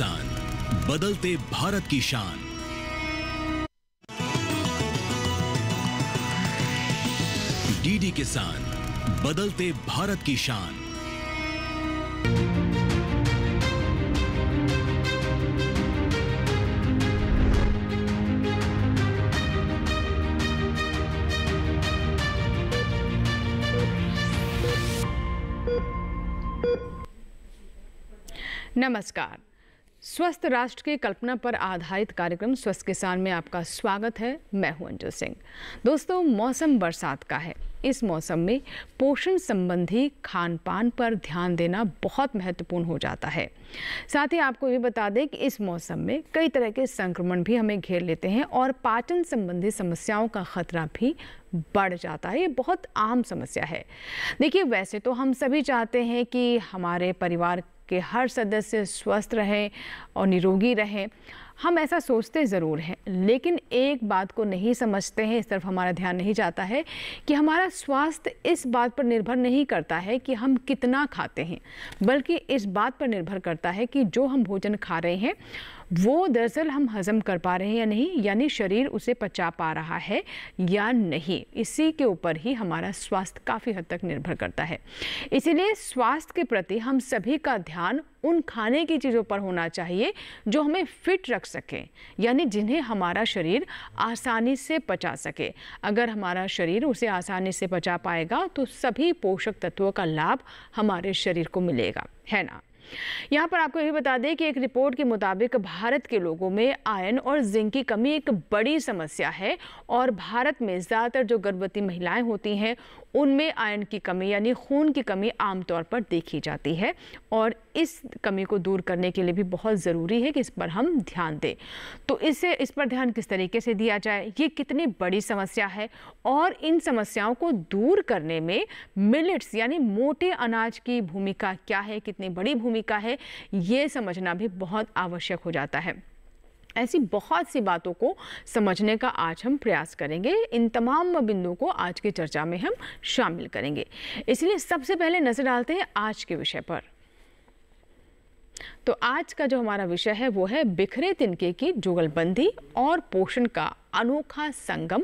किसान बदलते भारत की शान डीडी किसान बदलते भारत की शान नमस्कार स्वस्थ राष्ट्र की कल्पना पर आधारित कार्यक्रम स्वस्थ किसान में आपका स्वागत है मैं हूं अंजू सिंह दोस्तों मौसम बरसात का है इस मौसम में पोषण संबंधी खान पान पर ध्यान देना बहुत महत्वपूर्ण हो जाता है साथ ही आपको ये बता दें कि इस मौसम में कई तरह के संक्रमण भी हमें घेर लेते हैं और पाचन संबंधी समस्याओं का खतरा भी बढ़ जाता है ये बहुत आम समस्या है देखिए वैसे तो हम सभी चाहते हैं कि हमारे परिवार कि हर सदस्य स्वस्थ रहें और निरोगी रहें हम ऐसा सोचते ज़रूर हैं लेकिन एक बात को नहीं समझते हैं इस तरफ हमारा ध्यान नहीं जाता है कि हमारा स्वास्थ्य इस बात पर निर्भर नहीं करता है कि हम कितना खाते हैं बल्कि इस बात पर निर्भर करता है कि जो हम भोजन खा रहे हैं वो दरअसल हम हज़म कर पा रहे हैं या नहीं यानी शरीर उसे पचा पा रहा है या नहीं इसी के ऊपर ही हमारा स्वास्थ्य काफ़ी हद तक निर्भर करता है इसीलिए स्वास्थ्य के प्रति हम सभी का ध्यान उन खाने की चीज़ों पर होना चाहिए जो हमें फिट रख सकें यानी जिन्हें हमारा शरीर आसानी से पचा सके अगर हमारा शरीर उसे आसानी से पचा पाएगा तो सभी पोषक तत्वों का लाभ हमारे शरीर को मिलेगा है ना यहाँ पर आपको ये बता दें कि एक रिपोर्ट के मुताबिक भारत के लोगों में आयन और जिंक की कमी एक बड़ी समस्या है और भारत में ज़्यादातर जो गर्भवती महिलाएं होती हैं उनमें आयन की कमी यानी खून की कमी आमतौर पर देखी जाती है और इस कमी को दूर करने के लिए भी बहुत ज़रूरी है कि इस पर हम ध्यान दें तो इसे इस पर ध्यान किस तरीके से दिया जाए ये कितनी बड़ी समस्या है और इन समस्याओं को दूर करने में मिलेट्स यानी मोटे अनाज की भूमिका क्या है कितनी बड़ी भूमिका है ये समझना भी बहुत आवश्यक हो जाता है ऐसी बहुत सी बातों को समझने का आज हम प्रयास करेंगे इन तमाम बिंदुओं को आज की चर्चा में हम शामिल करेंगे इसलिए सबसे पहले नज़र डालते हैं आज के विषय पर तो आज का जो हमारा विषय है वो है बिखरे तिनके की जुगलबंदी और पोषण का अनोखा संगम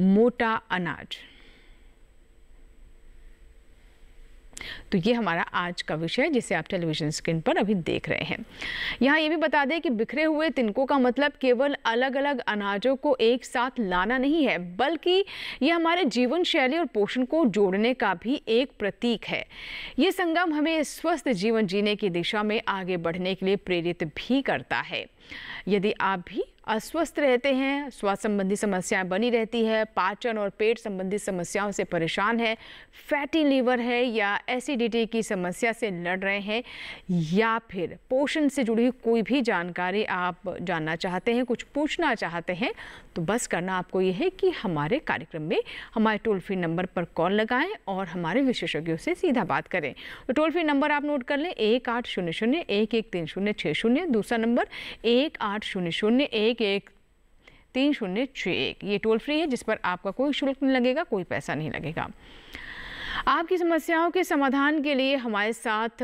मोटा अनाज तो ये हमारा आज का विषय जिसे आप टेलीविजन स्क्रीन पर अभी देख रहे हैं यहाँ ये भी बता दें कि बिखरे हुए तिनकों का मतलब केवल अलग अलग अनाजों को एक साथ लाना नहीं है बल्कि ये हमारे जीवन शैली और पोषण को जोड़ने का भी एक प्रतीक है ये संगम हमें स्वस्थ जीवन जीने की दिशा में आगे बढ़ने के लिए प्रेरित भी करता है यदि आप भी अस्वस्थ रहते हैं स्वास्थ्य संबंधी समस्याएं बनी रहती है पाचन और पेट संबंधी समस्याओं से परेशान है फैटी लीवर है या एसिडिटी की समस्या से लड़ रहे हैं या फिर पोषण से जुड़ी कोई भी जानकारी आप जानना चाहते हैं कुछ पूछना चाहते हैं तो बस करना आपको ये है कि हमारे कार्यक्रम में हमारे टोल फ्री नंबर पर कॉल लगाएं और हमारे विशेषज्ञों से सीधा बात करें तो टोल फ्री नंबर आप नोट कर लें एक आठ शून्य शून्य एक एक तीन शून्य छः शून्य दूसरा नंबर एक आठ शून्य शून्य एक एक एक तीन शून्य छः एक ये टोल फ्री है जिस पर आपका कोई शुल्क नहीं लगेगा कोई पैसा नहीं लगेगा आपकी समस्याओं के समाधान के लिए हमारे साथ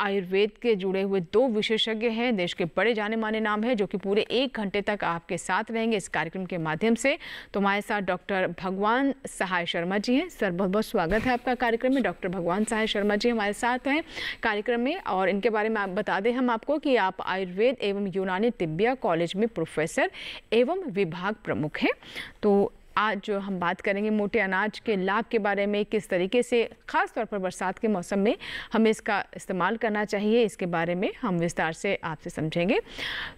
आयुर्वेद के जुड़े हुए दो विशेषज्ञ हैं देश के बड़े जाने माने नाम हैं जो कि पूरे एक घंटे तक आपके साथ रहेंगे इस कार्यक्रम के माध्यम से तो हमारे साथ डॉक्टर भगवान सहाय शर्मा जी हैं सर बहुत बहुत स्वागत है आपका कार्यक्रम में डॉक्टर भगवान सहाय शर्मा जी हमारे साथ हैं कार्यक्रम में और इनके बारे में आप बता दें हम आपको कि आप आयुर्वेद एवं यूनानी तिब्बिया कॉलेज में प्रोफेसर एवं विभाग प्रमुख हैं तो आज जो हम बात करेंगे मोटे अनाज के लाभ के बारे में किस तरीके से ख़ास तौर पर बरसात के मौसम में हमें इसका इस्तेमाल करना चाहिए इसके बारे में हम विस्तार से आपसे समझेंगे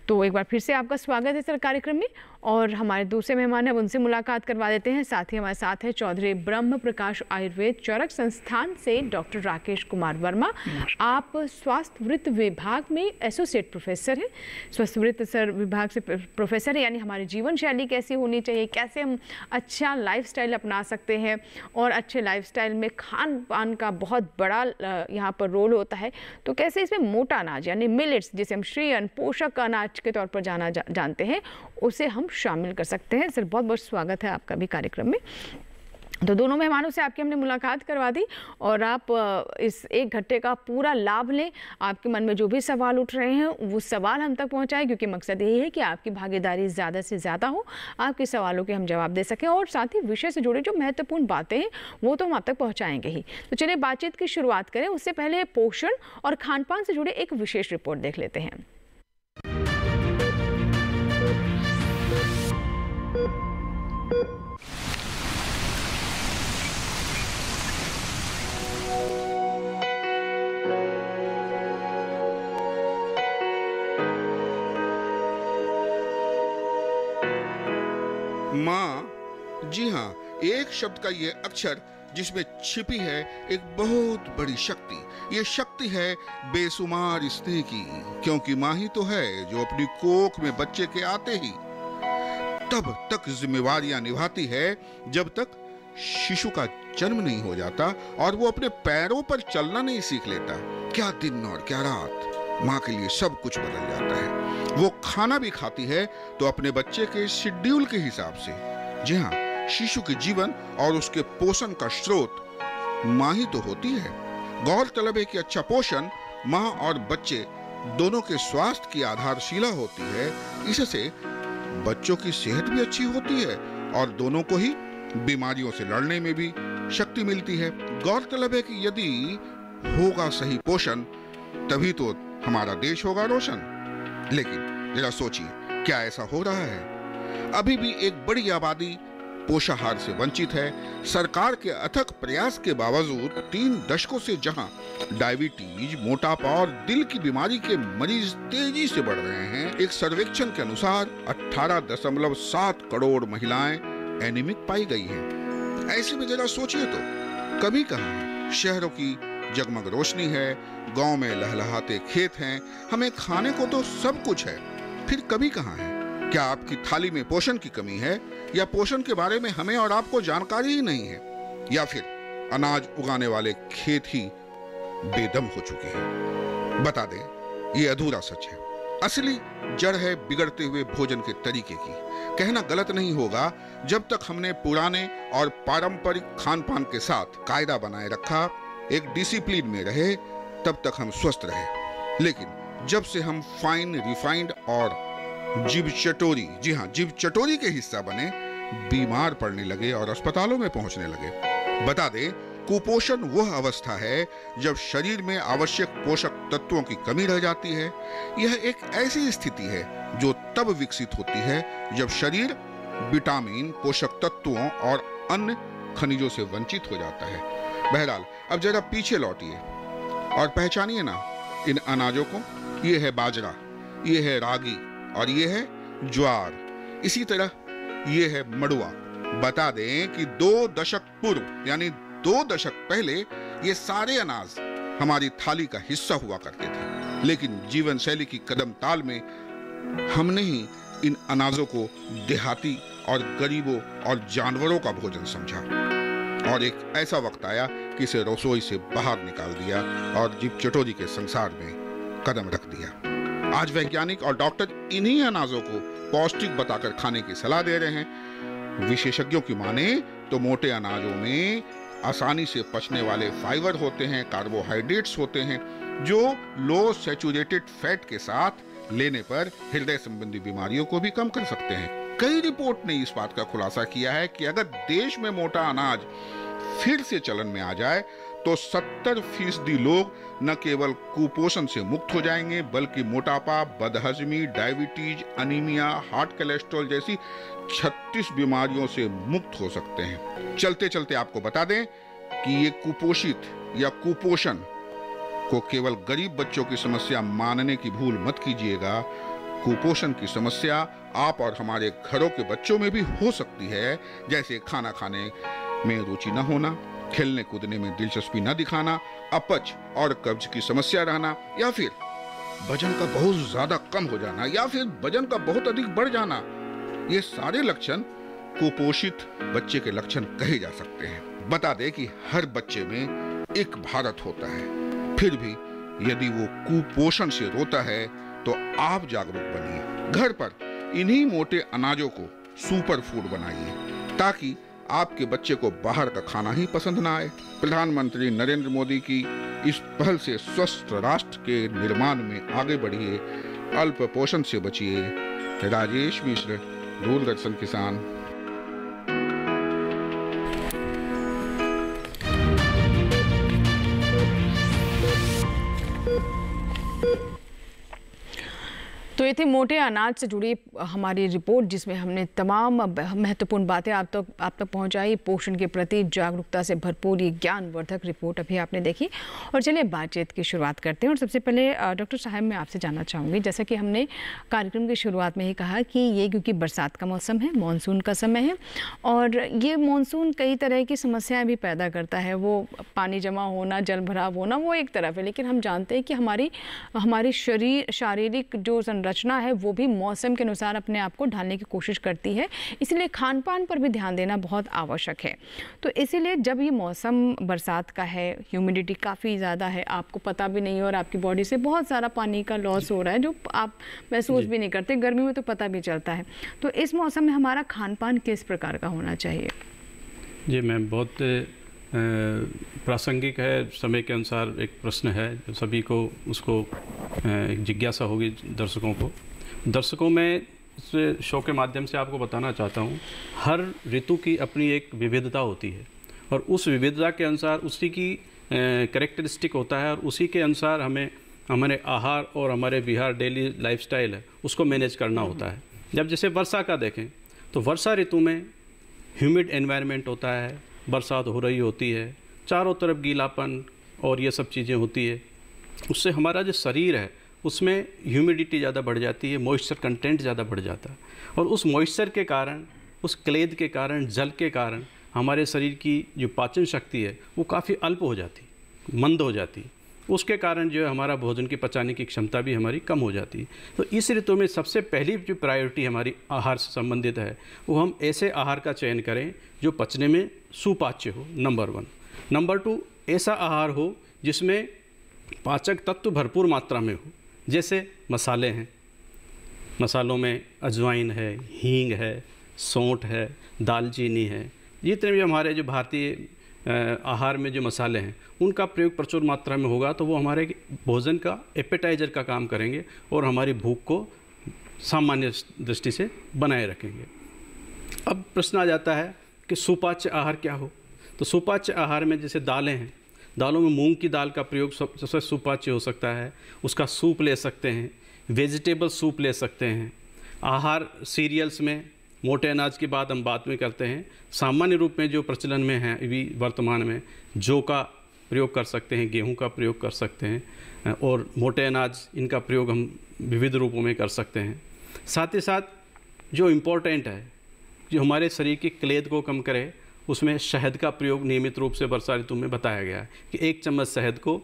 तो एक बार फिर से आपका स्वागत है सर कार्यक्रम में और हमारे दूसरे मेहमान हैं उनसे मुलाकात करवा देते हैं साथ ही हमारे साथ है चौधरी ब्रह्म प्रकाश आयुर्वेद चौरक संस्थान से डॉक्टर राकेश कुमार वर्मा आप स्वास्थ्य वृत्त विभाग में एसोसिएट प्रोफेसर हैं स्वास्थ्य वृत्त सर विभाग से प्रोफेसर है यानी हमारी जीवन शैली कैसी होनी चाहिए कैसे हम अच्छा लाइफ अपना सकते हैं और अच्छे लाइफ में खान पान का बहुत बड़ा यहाँ पर रोल होता है तो कैसे इसमें मोटा अनाज यानी मिलेट्स जिसे हम श्रेयन पोषक अनाज के तौर पर जाना जा, जानते हैं उसे हम शामिल कर सकते हैं सर बहुत बहुत स्वागत है आपका भी कार्यक्रम में तो दोनों मेहमानों से आपकी हमने मुलाकात करवा दी और आप इस एक घंटे का पूरा लाभ लें आपके मन में जो भी सवाल उठ रहे हैं वो सवाल हम तक पहुंचाएं क्योंकि मकसद यही है कि आपकी भागीदारी ज़्यादा से ज़्यादा हो आपके सवालों के हम जवाब दे सकें और साथ ही विषय से जुड़े जो महत्वपूर्ण बातें हैं वो तो हम आप तक पहुँचाएँगे ही तो चलिए बातचीत की शुरुआत करें उससे पहले पोषण और खान से जुड़े एक विशेष रिपोर्ट देख लेते हैं माँ जी हाँ एक शब्द का ये अक्षर जिसमें छिपी है एक बहुत बड़ी शक्ति ये शक्ति है बेसुमार स्नेह की क्योंकि माँ ही तो है जो अपनी कोख में बच्चे के आते ही तब तक जिम्मेवार निभाती है जब तक शिशु का जन्म नहीं हो जाता और वो अपने पैरों पर चलना नहीं सीख लेता क्या दिन और क्या रात माँ के लिए सब कुछ बदल जाता है वो खाना भी खाती है तो अपने बच्चे के शेड्यूल के हिसाब से जी हाँ शिशु के जीवन और उसके पोषण का स्रोत माँ ही तो होती है गौरतलब है कि अच्छा पोषण माँ और बच्चे दोनों के स्वास्थ्य की आधारशिला होती है इससे बच्चों की सेहत भी अच्छी होती है और दोनों को ही बीमारियों से लड़ने में भी शक्ति मिलती है गौरतलब है कि यदि होगा सही पोषण तभी तो हमारा देश होगा रोशन लेकिन जरा सोचिए क्या ऐसा हो रहा है अभी भी एक बड़ी आबादी पोषाहार से वंचित है सरकार के अथक प्रयास के बावजूद तीन दशकों से जहां डायबिटीज मोटापा और दिल की बीमारी के मरीज तेजी से बढ़ रहे हैं एक सर्वेक्षण के अनुसार 18.7 करोड़ महिलाएं एनिमिक पाई गई है ऐसे में जरा सोचिए तो कमी कहा है शहरों की जगमग रोशनी है गांव में लहलहाते खेत हैं हमें खाने को तो सब कुछ है फिर कमी कहाँ है क्या आपकी थाली में पोषण की कमी है या पोषण के बारे में हमें और आपको जानकारी ही नहीं है या फिर अनाज उगाने वाले खेत ही बेदम हो चुके हैं बता दें ये अधूरा सच है असली जड़ है बिगड़ते हुए भोजन के तरीके की कहना गलत नहीं होगा जब तक हमने पुराने और पारंपरिक खान पान के साथ कायदा बनाए रखा एक डिसिप्लिन में रहे तब तक हम स्वस्थ रहे लेकिन जब से हम फाइन रिफाइंड और जीव चटोरी जी हाँ जीव चटोरी के हिस्सा बने बीमार पड़ने लगे और अस्पतालों में पहुंचने लगे बता दें कुपोषण वह अवस्था है जब शरीर में आवश्यक पोषक तत्वों की कमी रह जाती है यह एक ऐसी स्थिति है जो तब विकसित होती है जब शरीर विटामिन पोषक तत्वों और अन्य खनिजों से वंचित हो जाता है बहरहाल अब जरा पीछे लौटिए और पहचानिए ना इन अनाजों को ये है बाजरा ये है रागी और ये है ज्वार इसी तरह ये है मड़ुआ बता दें कि दो दशक पूर्व यानी दो दशक पहले ये सारे अनाज हमारी थाली का हिस्सा हुआ करते थे लेकिन जीवन शैली की कदम ताल में हमने ही इन अनाजों को देहाती और गरीबों और जानवरों का भोजन समझा और एक ऐसा वक्त आया कि इसे रसोई से बाहर निकाल दिया और जीप चटोरी के संसार में कदम रख दिया आज वैज्ञानिक और डॉक्टर इन्हीं अनाजों को पौष्टिक बताकर खाने की सलाह दे रहे हैं विशेषज्ञों की माने तो मोटे अनाजों में आसानी से पचने वाले फाइबर होते हैं कार्बोहाइड्रेट्स होते हैं जो लो सेचुरेटेड फैट के साथ लेने पर हृदय संबंधी बीमारियों को भी कम कर सकते हैं कई रिपोर्ट ने इस बात का खुलासा किया है कि अगर देश में मोटा अनाज फिर से चलन में आ जाए तो 70 फीसदी लोग न केवल कुपोषण से मुक्त हो जाएंगे बल्कि मोटापा बदहजमी डायबिटीज अनिमिया हार्ट कोलेस्ट्रॉल जैसी 36 बीमारियों से मुक्त हो सकते हैं चलते चलते आपको बता दें कि ये कुपोषित या कुपोषण को केवल गरीब बच्चों की समस्या मानने की भूल मत कीजिएगा कुपोषण की समस्या आप और हमारे घरों के बच्चों में भी हो सकती है जैसे खाना खाने में रुचि न होना खेलने कूदने में दिलचस्पी न दिखाना अपच और कब्ज की समस्या रहना या फिर वजन का बहुत ज्यादा कम हो जाना या फिर वजन का बहुत अधिक बढ़ जाना ये सारे लक्षण कुपोषित बच्चे के लक्षण कहे जा सकते हैं बता दें कि हर बच्चे में एक भारत होता है फिर भी यदि वो कुपोषण से रोता है तो आप जागरूक बनिए घर पर इन्हीं मोटे अनाजों को सुपर फूड बनाइए ताकि आपके बच्चे को बाहर का खाना ही पसंद ना आए प्रधानमंत्री नरेंद्र मोदी की इस पहल से स्वस्थ राष्ट्र के निर्माण में आगे बढ़िए अल्प पोषण से बचिए राजेश मिश्र दूरदर्शन किसान ये थी मोटे अनाज से जुड़ी हमारी रिपोर्ट जिसमें हमने तमाम महत्वपूर्ण बातें आप तक तो, आप तक तो पहुंचाई पोषण के प्रति जागरूकता से भरपूर ये ज्ञानवर्धक रिपोर्ट अभी आपने देखी और चलिए बातचीत की शुरुआत करते हैं और सबसे पहले डॉक्टर साहब मैं आपसे जानना चाहूँगी जैसा कि हमने कार्यक्रम की शुरुआत में ही कहा कि ये क्योंकि बरसात का मौसम है मानसून का समय है और ये मानसून कई तरह की समस्याएँ भी पैदा करता है वो पानी जमा होना जल भराव होना वो एक तरफ है लेकिन हम जानते हैं कि हमारी हमारी शरीर शारीरिक जो संरचना संरचना है वो भी मौसम के अनुसार अपने आप को ढालने की कोशिश करती है इसीलिए खान पान पर भी ध्यान देना बहुत आवश्यक है तो इसीलिए जब ये मौसम बरसात का है ह्यूमिडिटी काफ़ी ज़्यादा है आपको पता भी नहीं और आपकी बॉडी से बहुत सारा पानी का लॉस हो रहा है जो आप महसूस भी नहीं करते गर्मी में तो पता भी चलता है तो इस मौसम में हमारा खान पान किस प्रकार का होना चाहिए जी मैम बहुत प्रासंगिक है समय के अनुसार एक प्रश्न है सभी को उसको एक जिज्ञासा होगी दर्शकों को दर्शकों में इस शो के माध्यम से आपको बताना चाहता हूँ हर ऋतु की अपनी एक विविधता होती है और उस विविधता के अनुसार उसी की करेक्टरिस्टिक होता है और उसी के अनुसार हमें हमारे आहार और हमारे बिहार डेली लाइफस्टाइल है उसको मैनेज करना होता है जब जैसे वर्षा का देखें तो वर्षा ऋतु में ह्यूमिड एनवायरनमेंट होता है बरसात हो रही होती है चारों तरफ गीलापन और ये सब चीज़ें होती है उससे हमारा जो शरीर है उसमें ह्यूमिडिटी ज़्यादा बढ़ जाती है मॉइस्चर कंटेंट ज़्यादा बढ़ जाता है और उस मॉइस्चर के कारण उस क्लेद के कारण जल के कारण हमारे शरीर की जो पाचन शक्ति है वो काफ़ी अल्प हो जाती मंद हो जाती उसके कारण जो है हमारा भोजन की पचाने की क्षमता भी हमारी कम हो जाती है तो इस ऋतु में सबसे पहली जो प्रायोरिटी हमारी आहार से संबंधित है वो हम ऐसे आहार का चयन करें जो पचने में सुपाच्य हो नंबर वन नंबर टू ऐसा आहार हो जिसमें पाचक तत्व भरपूर मात्रा में हो जैसे मसाले हैं मसालों में अजवाइन है हींग है सौंठ है दालचीनी है जितने भी हमारे जो भारतीय आहार में जो मसाले हैं उनका प्रयोग प्रचुर मात्रा में होगा तो वो हमारे भोजन का एपेटाइजर का काम करेंगे और हमारी भूख को सामान्य दृष्टि से बनाए रखेंगे अब प्रश्न आ जाता है कि सुपाच्य आहार क्या हो तो सुपाच्य आहार में जैसे दालें हैं दालों में मूंग की दाल का प्रयोग सबसे सुपाच्य हो सकता है उसका सूप ले सकते हैं वेजिटेबल सूप ले सकते हैं आहार सीरियल्स में मोटे अनाज की बात हम बात में करते हैं सामान्य रूप में जो प्रचलन में है अभी वर्तमान में जो का प्रयोग कर सकते हैं गेहूं का प्रयोग कर सकते हैं और मोटे अनाज इनका प्रयोग हम विविध रूपों में कर सकते हैं साथ ही साथ जो इम्पोर्टेंट है जो हमारे शरीर की क्लेद को कम करे उसमें शहद का प्रयोग नियमित रूप से वर्षा ऋतु में बताया गया है कि एक चम्मच शहद को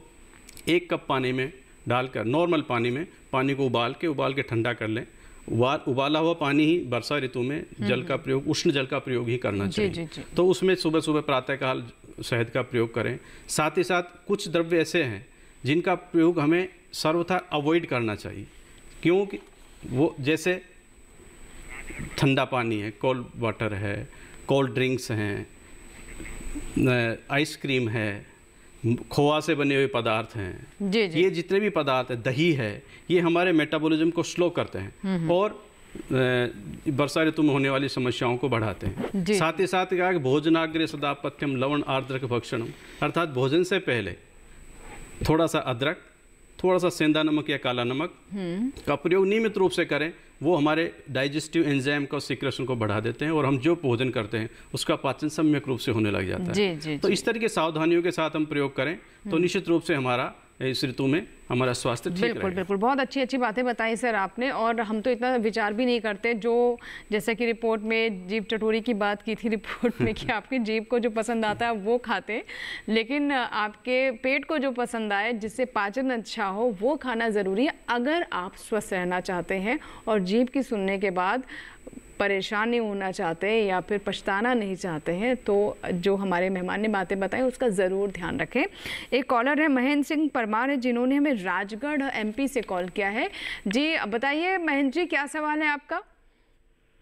एक कप पानी में डालकर नॉर्मल पानी में पानी को उबाल के उबाल के ठंडा कर लें उबाल उबाला हुआ पानी ही वर्षा ऋतु में हम्म, जल हम्म। का प्रयोग उष्ण जल का प्रयोग ही करना चाहिए जी, जी, जी। तो उसमें सुबह सुबह प्रातःकाल शहद का प्रयोग करें साथ ही साथ कुछ द्रव्य ऐसे हैं जिनका प्रयोग हमें सर्वथा अवॉइड करना चाहिए क्योंकि वो जैसे ठंडा पानी है कोल्ड वाटर है कोल्ड ड्रिंक्स हैं आइसक्रीम है खोआ से बने हुए पदार्थ हैं जी जी। ये जितने भी पदार्थ हैं दही है ये हमारे मेटाबॉलिज्म को स्लो करते हैं हम्म, हम्म। और वर्षा ऋतु में होने वाली समस्याओं को बढ़ाते हैं साथ ही साथ क्या भोजनाग्र सदापथ्यम पथ्यम लवण आर्द्रक भक्षणम अर्थात भोजन से पहले थोड़ा सा अदरक थोड़ा सा सेंधा नमक या काला नमक का प्रयोग नियमित रूप से करें वो हमारे डाइजेस्टिव एंजाइम का सिक्रेशन को बढ़ा देते हैं और हम जो भोजन करते हैं उसका पाचन सम्यक रूप से होने लग जाता है जी, जी, तो इस तरह के सावधानियों के साथ हम प्रयोग करें तो हम्म। निश्चित रूप से हमारा इस ऋतु में हमारा स्वास्थ्य ठीक बिल्कुल बिल्कुल बहुत अच्छी अच्छी बातें बताई सर आपने और हम तो इतना विचार भी नहीं करते जो जैसा कि रिपोर्ट में जीप चटोरी की बात की थी रिपोर्ट में कि आपके जीप को जो पसंद आता है वो खाते लेकिन आपके पेट को जो पसंद आए जिससे पाचन अच्छा हो वो खाना ज़रूरी है अगर आप स्वस्थ रहना चाहते हैं और जीप की सुनने के बाद परेशान नहीं होना चाहते या फिर पछताना नहीं चाहते हैं तो जो हमारे मेहमान ने बातें बताई उसका ज़रूर ध्यान रखें एक कॉलर है महेंद्र सिंह परमार है जिन्होंने हमें राजगढ़ एमपी से कॉल किया है जी बताइए महेंद्र जी क्या सवाल है आपका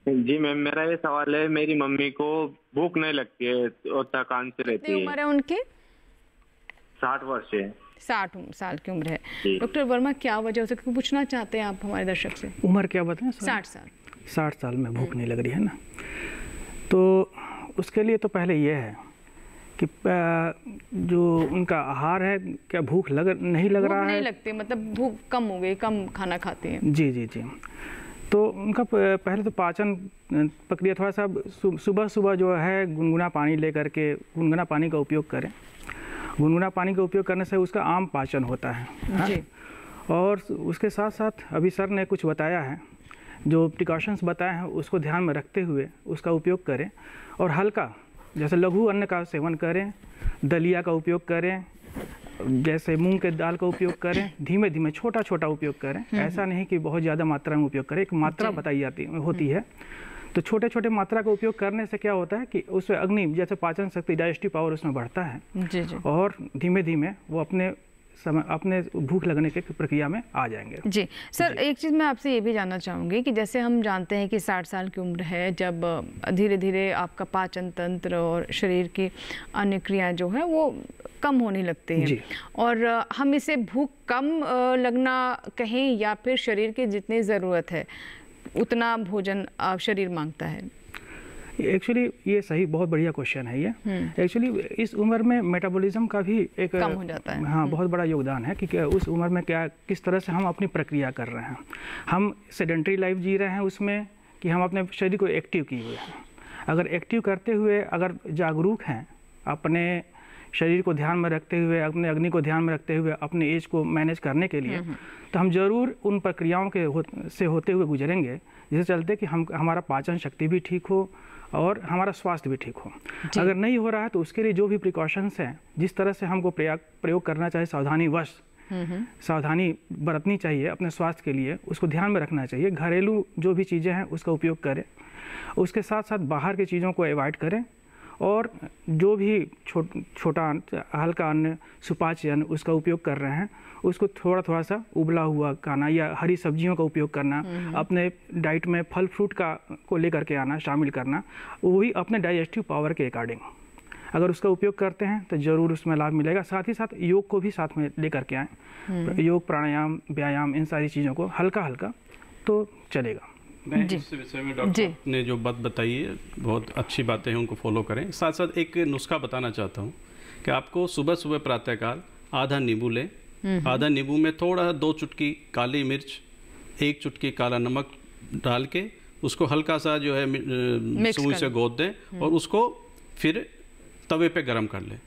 जी मैम मेरा ये सवाल है मेरी मम्मी को भूख नहीं लगती है और थकान से रहती है उम्र है उनकी साठ वर्ष है साठ साल की उम्र है डॉक्टर वर्मा क्या वजह हो सकती पूछना चाहते हैं आप हमारे दर्शक से उम्र क्या बताए साठ साल साठ साल में भूख हम्म। नहीं लग रही है ना तो उसके लिए तो पहले यह है कि जो उनका आहार है क्या भूख लग नहीं लग रहा नहीं है लगती मतलब भूख कम हो गई कम खाना खाते हैं जी जी जी तो उनका पहले तो पाचन प्रक्रिया थोड़ा सा सुबह सुबह जो है गुनगुना पानी ले करके गुनगुना पानी का उपयोग करें गुनगुना पानी का उपयोग करने से उसका आम पाचन होता है जी। और उसके साथ साथ अभी सर ने कुछ बताया है जो प्रिकॉशंस बताए हैं उसको ध्यान में रखते हुए उसका उपयोग करें और हल्का जैसे लघु अन्न का सेवन करें दलिया का उपयोग करें जैसे मूंग के दाल का उपयोग करें धीमे धीमे छोटा छोटा उपयोग करें हम्म। ऐसा नहीं कि बहुत ज़्यादा मात्रा में उपयोग करें एक मात्रा बताई जाती होती हम्म। है तो छोटे छोटे मात्रा का उपयोग करने से क्या होता है कि उसमें अग्नि जैसे पाचन शक्ति डाइजेस्टिव पावर उसमें बढ़ता है जी जी। और धीमे धीमे वो अपने समय अपने भूख लगने के प्रक्रिया में आ जाएंगे जी सर जी। एक चीज़ मैं आपसे ये भी जानना चाहूँगी कि जैसे हम जानते हैं कि साठ साल की उम्र है जब धीरे धीरे आपका पाचन तंत्र और शरीर की अन्य क्रियाएँ जो है वो कम होने लगते हैं और हम इसे भूख कम लगना कहें या फिर शरीर की जितनी ज़रूरत है उतना भोजन शरीर मांगता है एक्चुअली ये सही बहुत बढ़िया क्वेश्चन है ये एक्चुअली हम्म। इस उम्र में मेटाबॉलिज्म का भी एक कम हो जाता है हाँ हम्म। बहुत बड़ा योगदान है कि उस उम्र में क्या किस तरह से हम अपनी प्रक्रिया कर रहे हैं हम सेडेंट्री लाइफ जी रहे हैं उसमें कि हम अपने शरीर को एक्टिव किए हुए हैं अगर एक्टिव करते हुए अगर जागरूक हैं अपने शरीर को ध्यान में रखते हुए अपने अग्नि को ध्यान में रखते हुए अपने एज को मैनेज करने के लिए हम्म, तो हम ज़रूर उन प्रक्रियाओं के हो, से होते हुए गुजरेंगे जिससे चलते कि हम हमारा पाचन शक्ति भी ठीक हो और हमारा स्वास्थ्य भी ठीक हो अगर नहीं हो रहा है तो उसके लिए जो भी प्रिकॉशंस हैं जिस तरह से हमको प्रयोग करना चाहिए सावधानी वश हम्म, हम्म। सावधानी बरतनी चाहिए अपने स्वास्थ्य के लिए उसको ध्यान में रखना चाहिए घरेलू जो भी चीज़ें हैं उसका उपयोग करें उसके साथ साथ बाहर की चीज़ों को अवॉइड करें और जो भी छो, छोटा अन्न हल्का अन्न सुपाच्य अन्न उसका उपयोग कर रहे हैं उसको थोड़ा थोड़ा सा उबला हुआ खाना या हरी सब्जियों का उपयोग करना हम्म, हम्म। अपने डाइट में फल फ्रूट का को लेकर के आना शामिल करना वो भी अपने डाइजेस्टिव पावर के अकॉर्डिंग अगर उसका उपयोग करते हैं तो ज़रूर उसमें लाभ मिलेगा साथ ही साथ योग को भी साथ में लेकर के आएँ हम्म। योग प्राणायाम व्यायाम इन सारी चीज़ों को हल्का हल्का तो चलेगा डॉक्टर ने जो बात बताई है बहुत अच्छी बातें हैं उनको फॉलो करें साथ साथ एक नुस्खा बताना चाहता हूँ कि आपको सुबह सुबह प्रातःकाल आधा नींबू लें हम्म। आधा नींबू में थोड़ा दो चुटकी काली मिर्च एक चुटकी काला नमक डाल के उसको हल्का सा जो है सूई से गोद दें हम्म। और उसको फिर तवे पे गरम कर लें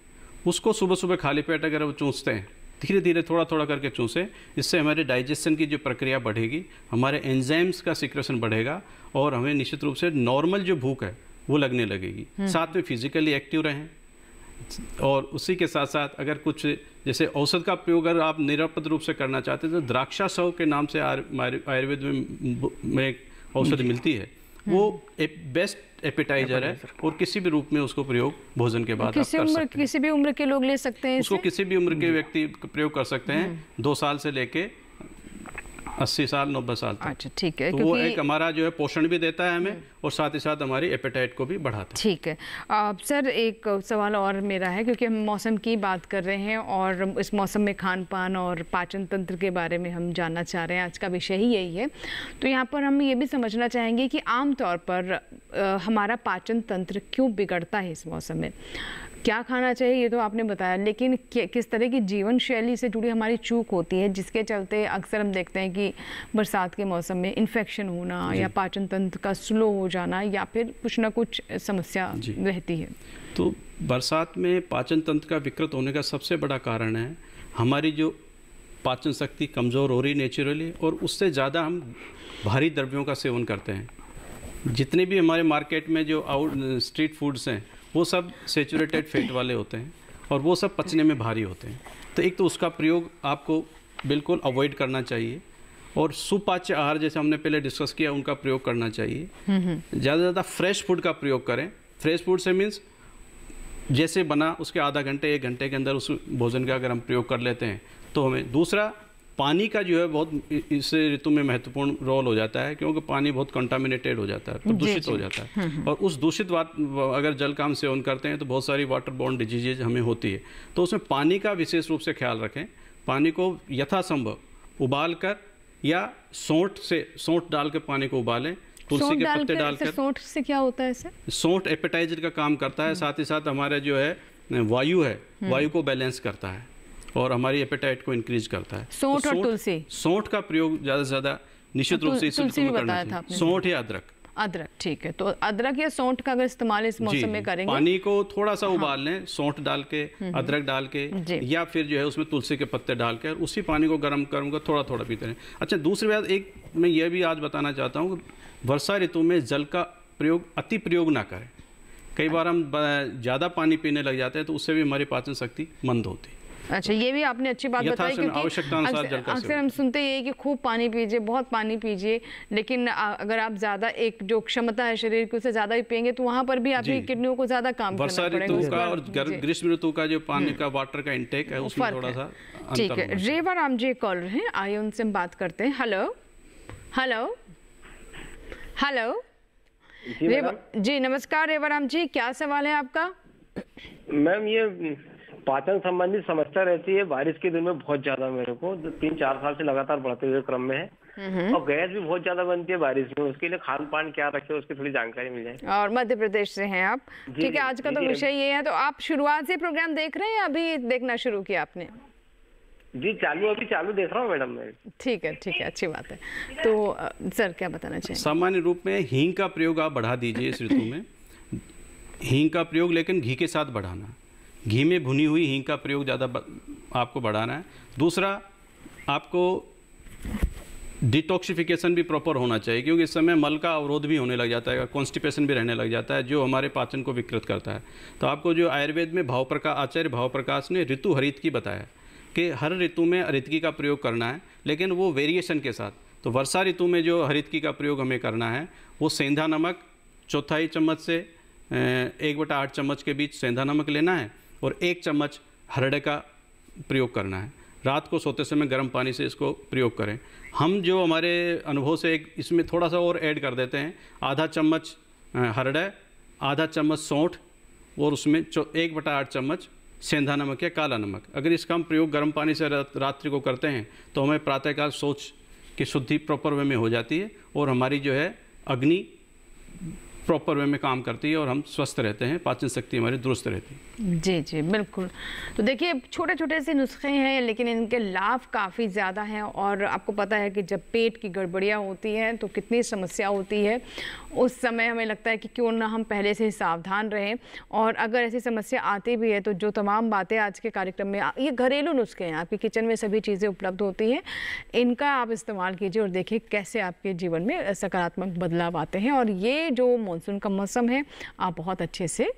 उसको सुबह सुबह खाली पेट अगर वो चूसते हैं धीरे धीरे थोड़ा थोड़ा करके चूसें इससे हमारे डाइजेशन की जो प्रक्रिया बढ़ेगी हमारे एंजाइम्स का सिक्रेशन बढ़ेगा और हमें निश्चित रूप से नॉर्मल जो भूख है वो लगने लगेगी हम्म। साथ में फिजिकली एक्टिव रहें और उसी के साथ साथ अगर कुछ जैसे औषध का प्रयोग अगर आप निरापद रूप से करना चाहते हैं तो द्राक्षा सौ के नाम से आयुर्वेद में, में औषध मिलती है वो बेस्ट हम्म। एपेटाइजर है और किसी भी रूप में उसको प्रयोग भोजन के बाद किसी उम्र किसी भी उम्र के लोग ले सकते हैं उसको किसी भी उम्र के व्यक्ति प्रयोग कर सकते हैं हम्म। दो साल से लेके अस्सी साल नब्बे साल तक अच्छा ठीक है तो वो एक हमारा जो है पोषण भी देता है हमें हम्म। और साथ ही साथ हमारी एपेटाइट को भी बढ़ाता है ठीक है अब सर एक सवाल और मेरा है क्योंकि हम मौसम की बात कर रहे हैं और इस मौसम में खान पान और पाचन तंत्र के बारे में हम जानना चाह रहे हैं आज का विषय ही यही है तो यहाँ पर हम ये भी समझना चाहेंगे कि आमतौर पर हमारा पाचन तंत्र क्यों बिगड़ता है इस मौसम में क्या खाना चाहिए ये तो आपने बताया लेकिन किस तरह की जीवन शैली से जुड़ी हमारी चूक होती है जिसके चलते अक्सर हम देखते हैं कि बरसात के मौसम में इन्फेक्शन होना या पाचन तंत्र का स्लो हो जाना या फिर कुछ ना कुछ समस्या रहती है तो बरसात में पाचन तंत्र का विकृत होने का सबसे बड़ा कारण है हमारी जो पाचन शक्ति कमज़ोर हो रही नेचुरली और उससे ज़्यादा हम भारी द्रव्यों का सेवन करते हैं जितने भी हमारे मार्केट में जो आउट स्ट्रीट फूड्स हैं वो सब सेचूरेटेड फैट वाले होते हैं और वो सब पचने में भारी होते हैं तो एक तो उसका प्रयोग आपको बिल्कुल अवॉइड करना चाहिए और सुपाच्य आहार जैसे हमने पहले डिस्कस किया उनका प्रयोग करना चाहिए हम्म, हम्म। ज़्यादा से ज़्यादा फ्रेश फूड का प्रयोग करें फ्रेश फूड से मीन्स जैसे बना उसके आधा घंटे एक घंटे के अंदर उस भोजन का अगर हम प्रयोग कर लेते हैं तो हमें दूसरा पानी का जो है बहुत इस ऋतु में महत्वपूर्ण रोल हो जाता है क्योंकि पानी बहुत कंटामिनेटेड हो जाता है प्रदूषित तो हो जाता है हम्म, हम्म। और उस दूषित बात अगर जल काम सेवन करते हैं तो बहुत सारी वाटर बॉन्ड डिजीजेज हमें होती है तो उसमें पानी का विशेष रूप से ख्याल रखें पानी को यथासंभव उबाल कर या सोंठ से सोंठ डाल के पानी को उबालें तुलसी के पत्ते डालकर सोंठ से क्या होता है सर सोंठ एपेटाइजर का काम करता है साथ ही साथ हमारा जो है वायु है हम्म। वायु को बैलेंस करता है और हमारी एपेटाइट को इंक्रीज करता है सोठ और तो तुलसी सोठ का प्रयोग ज़्यादा से ज़्यादा निश्चित तो रूप से सोठ करना या अदरक अदरक ठीक है तो अदरक या सोंठ का अगर इस्तेमाल इस मौसम में करेंगे पानी को थोड़ा सा हाँ। उबाल लें सोंठ डाल के हम्म, हम्म। अदरक डाल के या फिर जो है उसमें तुलसी के पत्ते डाल के उसी पानी को गर्म गर्म कर थोड़ा थोड़ा पीते रहें अच्छा दूसरी बात एक मैं यह भी आज बताना चाहता हूँ वर्षा ऋतु में जल का प्रयोग अति प्रयोग ना करें कई हाँ। बार हम ज़्यादा पानी पीने लग जाते हैं तो उससे भी हमारी पाचन शक्ति मंद होती है अच्छा ये भी आपने अच्छी बात बताई क्योंकि तो अक्सर हम सुनते ये कि खूब पानी पीजिए बहुत पानी पीजिए लेकिन अगर आप ज़्यादा एक जो क्षमता है शरीर की उससे ज़्यादा ही पियेंगे तो वहाँ पर भी आपकी किडनियों को ज़्यादा काम वर्षा ऋतु का और ग्रीष्म ऋतु का जो पानी हम्म। का वाटर का इंटेक है उसमें थोड़ा सा ठीक है रेवा राम जी कॉल रहे हैं आइए उनसे हम बात करते हैं हेलो हेलो हेलो जी, नमस्कार रेवा राम जी क्या सवाल है आपका मैम ये पाचन संबंधित समस्या रहती है बारिश के दिन में बहुत ज्यादा मेरे को तीन चार साल से लगातार बढ़ते हुए क्रम में है और गैस भी बहुत ज्यादा बनती है बारिश में उसके लिए खान पान क्या रखे उसकी थोड़ी जानकारी मिल जाए और मध्य प्रदेश से हैं आप ठीक है आज का तो विषय ये है तो आप शुरुआत से प्रोग्राम देख रहे हैं अभी देखना शुरू किया आपने जी चालू अभी चालू देख रहा हूँ मैडम मैं ठीक है ठीक है अच्छी बात है तो सर क्या बताना चाहिए सामान्य रूप में हींग का प्रयोग आप बढ़ा दीजिए इस ऋतु में हींग का प्रयोग लेकिन घी के साथ बढ़ाना घी में भुनी हुई हींग का प्रयोग ज़्यादा आपको बढ़ाना है दूसरा आपको डिटॉक्सिफिकेशन भी प्रॉपर होना चाहिए क्योंकि इस समय मल का अवरोध भी होने लग जाता है कॉन्स्टिपेशन भी रहने लग जाता है जो हमारे पाचन को विकृत करता है तो आपको जो आयुर्वेद में भाव प्रकाश आचार्य भाव प्रकाश ने ऋतु हरित की बताया कि हर ऋतु में हरितकी का प्रयोग करना है लेकिन वो वेरिएशन के साथ तो वर्षा ऋतु में जो हरितकी का प्रयोग हमें करना है वो सेंधा नमक चौथाई चम्मच से एक बटा आठ चम्मच के बीच सेंधा नमक लेना है और एक चम्मच हरड़े का प्रयोग करना है रात को सोते समय गर्म पानी से इसको प्रयोग करें हम जो हमारे अनुभव से एक इसमें थोड़ा सा और ऐड कर देते हैं आधा चम्मच हरड़े आधा चम्मच सौंठ और उसमें एक बटा आठ चम्मच सेंधा नमक या काला नमक अगर इसका हम प्रयोग गर्म पानी से रात्रि को करते हैं तो हमें प्रातःकाल सोच की शुद्धि प्रॉपर वे में हो जाती है और हमारी जो है अग्नि प्रॉपर वे में काम करती है और हम स्वस्थ रहते हैं पाचन शक्ति हमारी दुरुस्त रहती है जी जी बिल्कुल तो देखिए छोटे छोटे से नुस्खे हैं लेकिन इनके लाभ काफ़ी ज़्यादा हैं और आपको पता है कि जब पेट की गड़बड़ियाँ होती हैं तो कितनी समस्या होती है उस समय हमें लगता है कि क्यों ना हम पहले से ही सावधान रहें और अगर ऐसी समस्या आती भी है तो जो तमाम बातें आज के कार्यक्रम में ये घरेलू नुस्खे हैं आपकी किचन में सभी चीज़ें उपलब्ध होती हैं इनका आप इस्तेमाल कीजिए और देखिए कैसे आपके जीवन में सकारात्मक बदलाव आते हैं और ये जो मॉनसून का मौसम है आप बहुत अच्छे से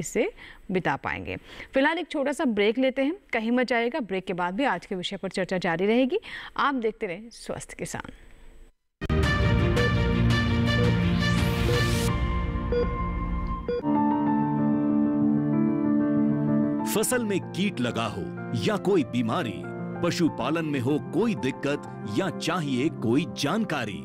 इसे बिता पाएंगे फिलहाल एक छोटा सा ब्रेक लेते हैं कहीं मत जाएगा ब्रेक के बाद भी आज के विषय पर चर्चा जारी रहेगी आप देखते रहें स्वस्थ किसान फसल में कीट लगा हो या कोई बीमारी पशुपालन में हो कोई दिक्कत या चाहिए कोई जानकारी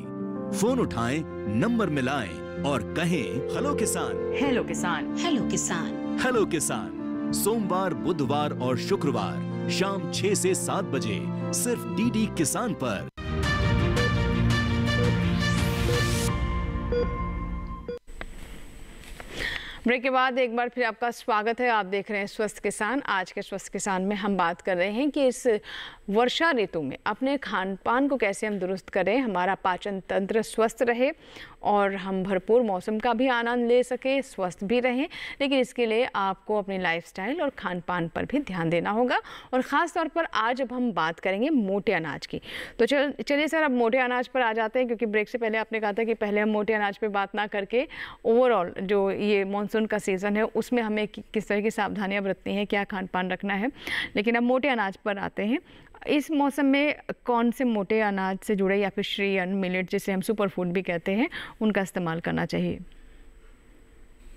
फोन उठाएं नंबर मिलाएं और कहें हेलो किसान हेलो किसान हेलो किसान हेलो किसान सोमवार बुधवार और शुक्रवार शाम छह से सात बजे सिर्फ डीडी किसान पर ब्रेक के बाद एक बार फिर आपका स्वागत है आप देख रहे हैं स्वस्थ किसान आज के स्वस्थ किसान में हम बात कर रहे हैं कि इस वर्षा ऋतु में अपने खान पान को कैसे हम दुरुस्त करें हमारा पाचन तंत्र स्वस्थ रहे और हम भरपूर मौसम का भी आनंद ले सकें स्वस्थ भी रहें लेकिन इसके लिए आपको अपनी लाइफस्टाइल और खान पान पर भी ध्यान देना होगा और ख़ास तौर पर आज अब हम बात करेंगे मोटे अनाज की तो चल चलिए सर अब मोटे अनाज पर आ जाते हैं क्योंकि ब्रेक से पहले आपने कहा था कि पहले हम मोटे अनाज पर बात ना करके ओवरऑल जो ये मानसून का सीज़न है उसमें हमें किस तरह की सावधानियाँ बरतनी है क्या खान पान रखना है लेकिन अब मोटे अनाज पर आते हैं इस मौसम में कौन से मोटे अनाज से जुड़े या फिर श्री अन्न मिलेट जिसे हम सुपर फूड भी कहते हैं उनका इस्तेमाल करना चाहिए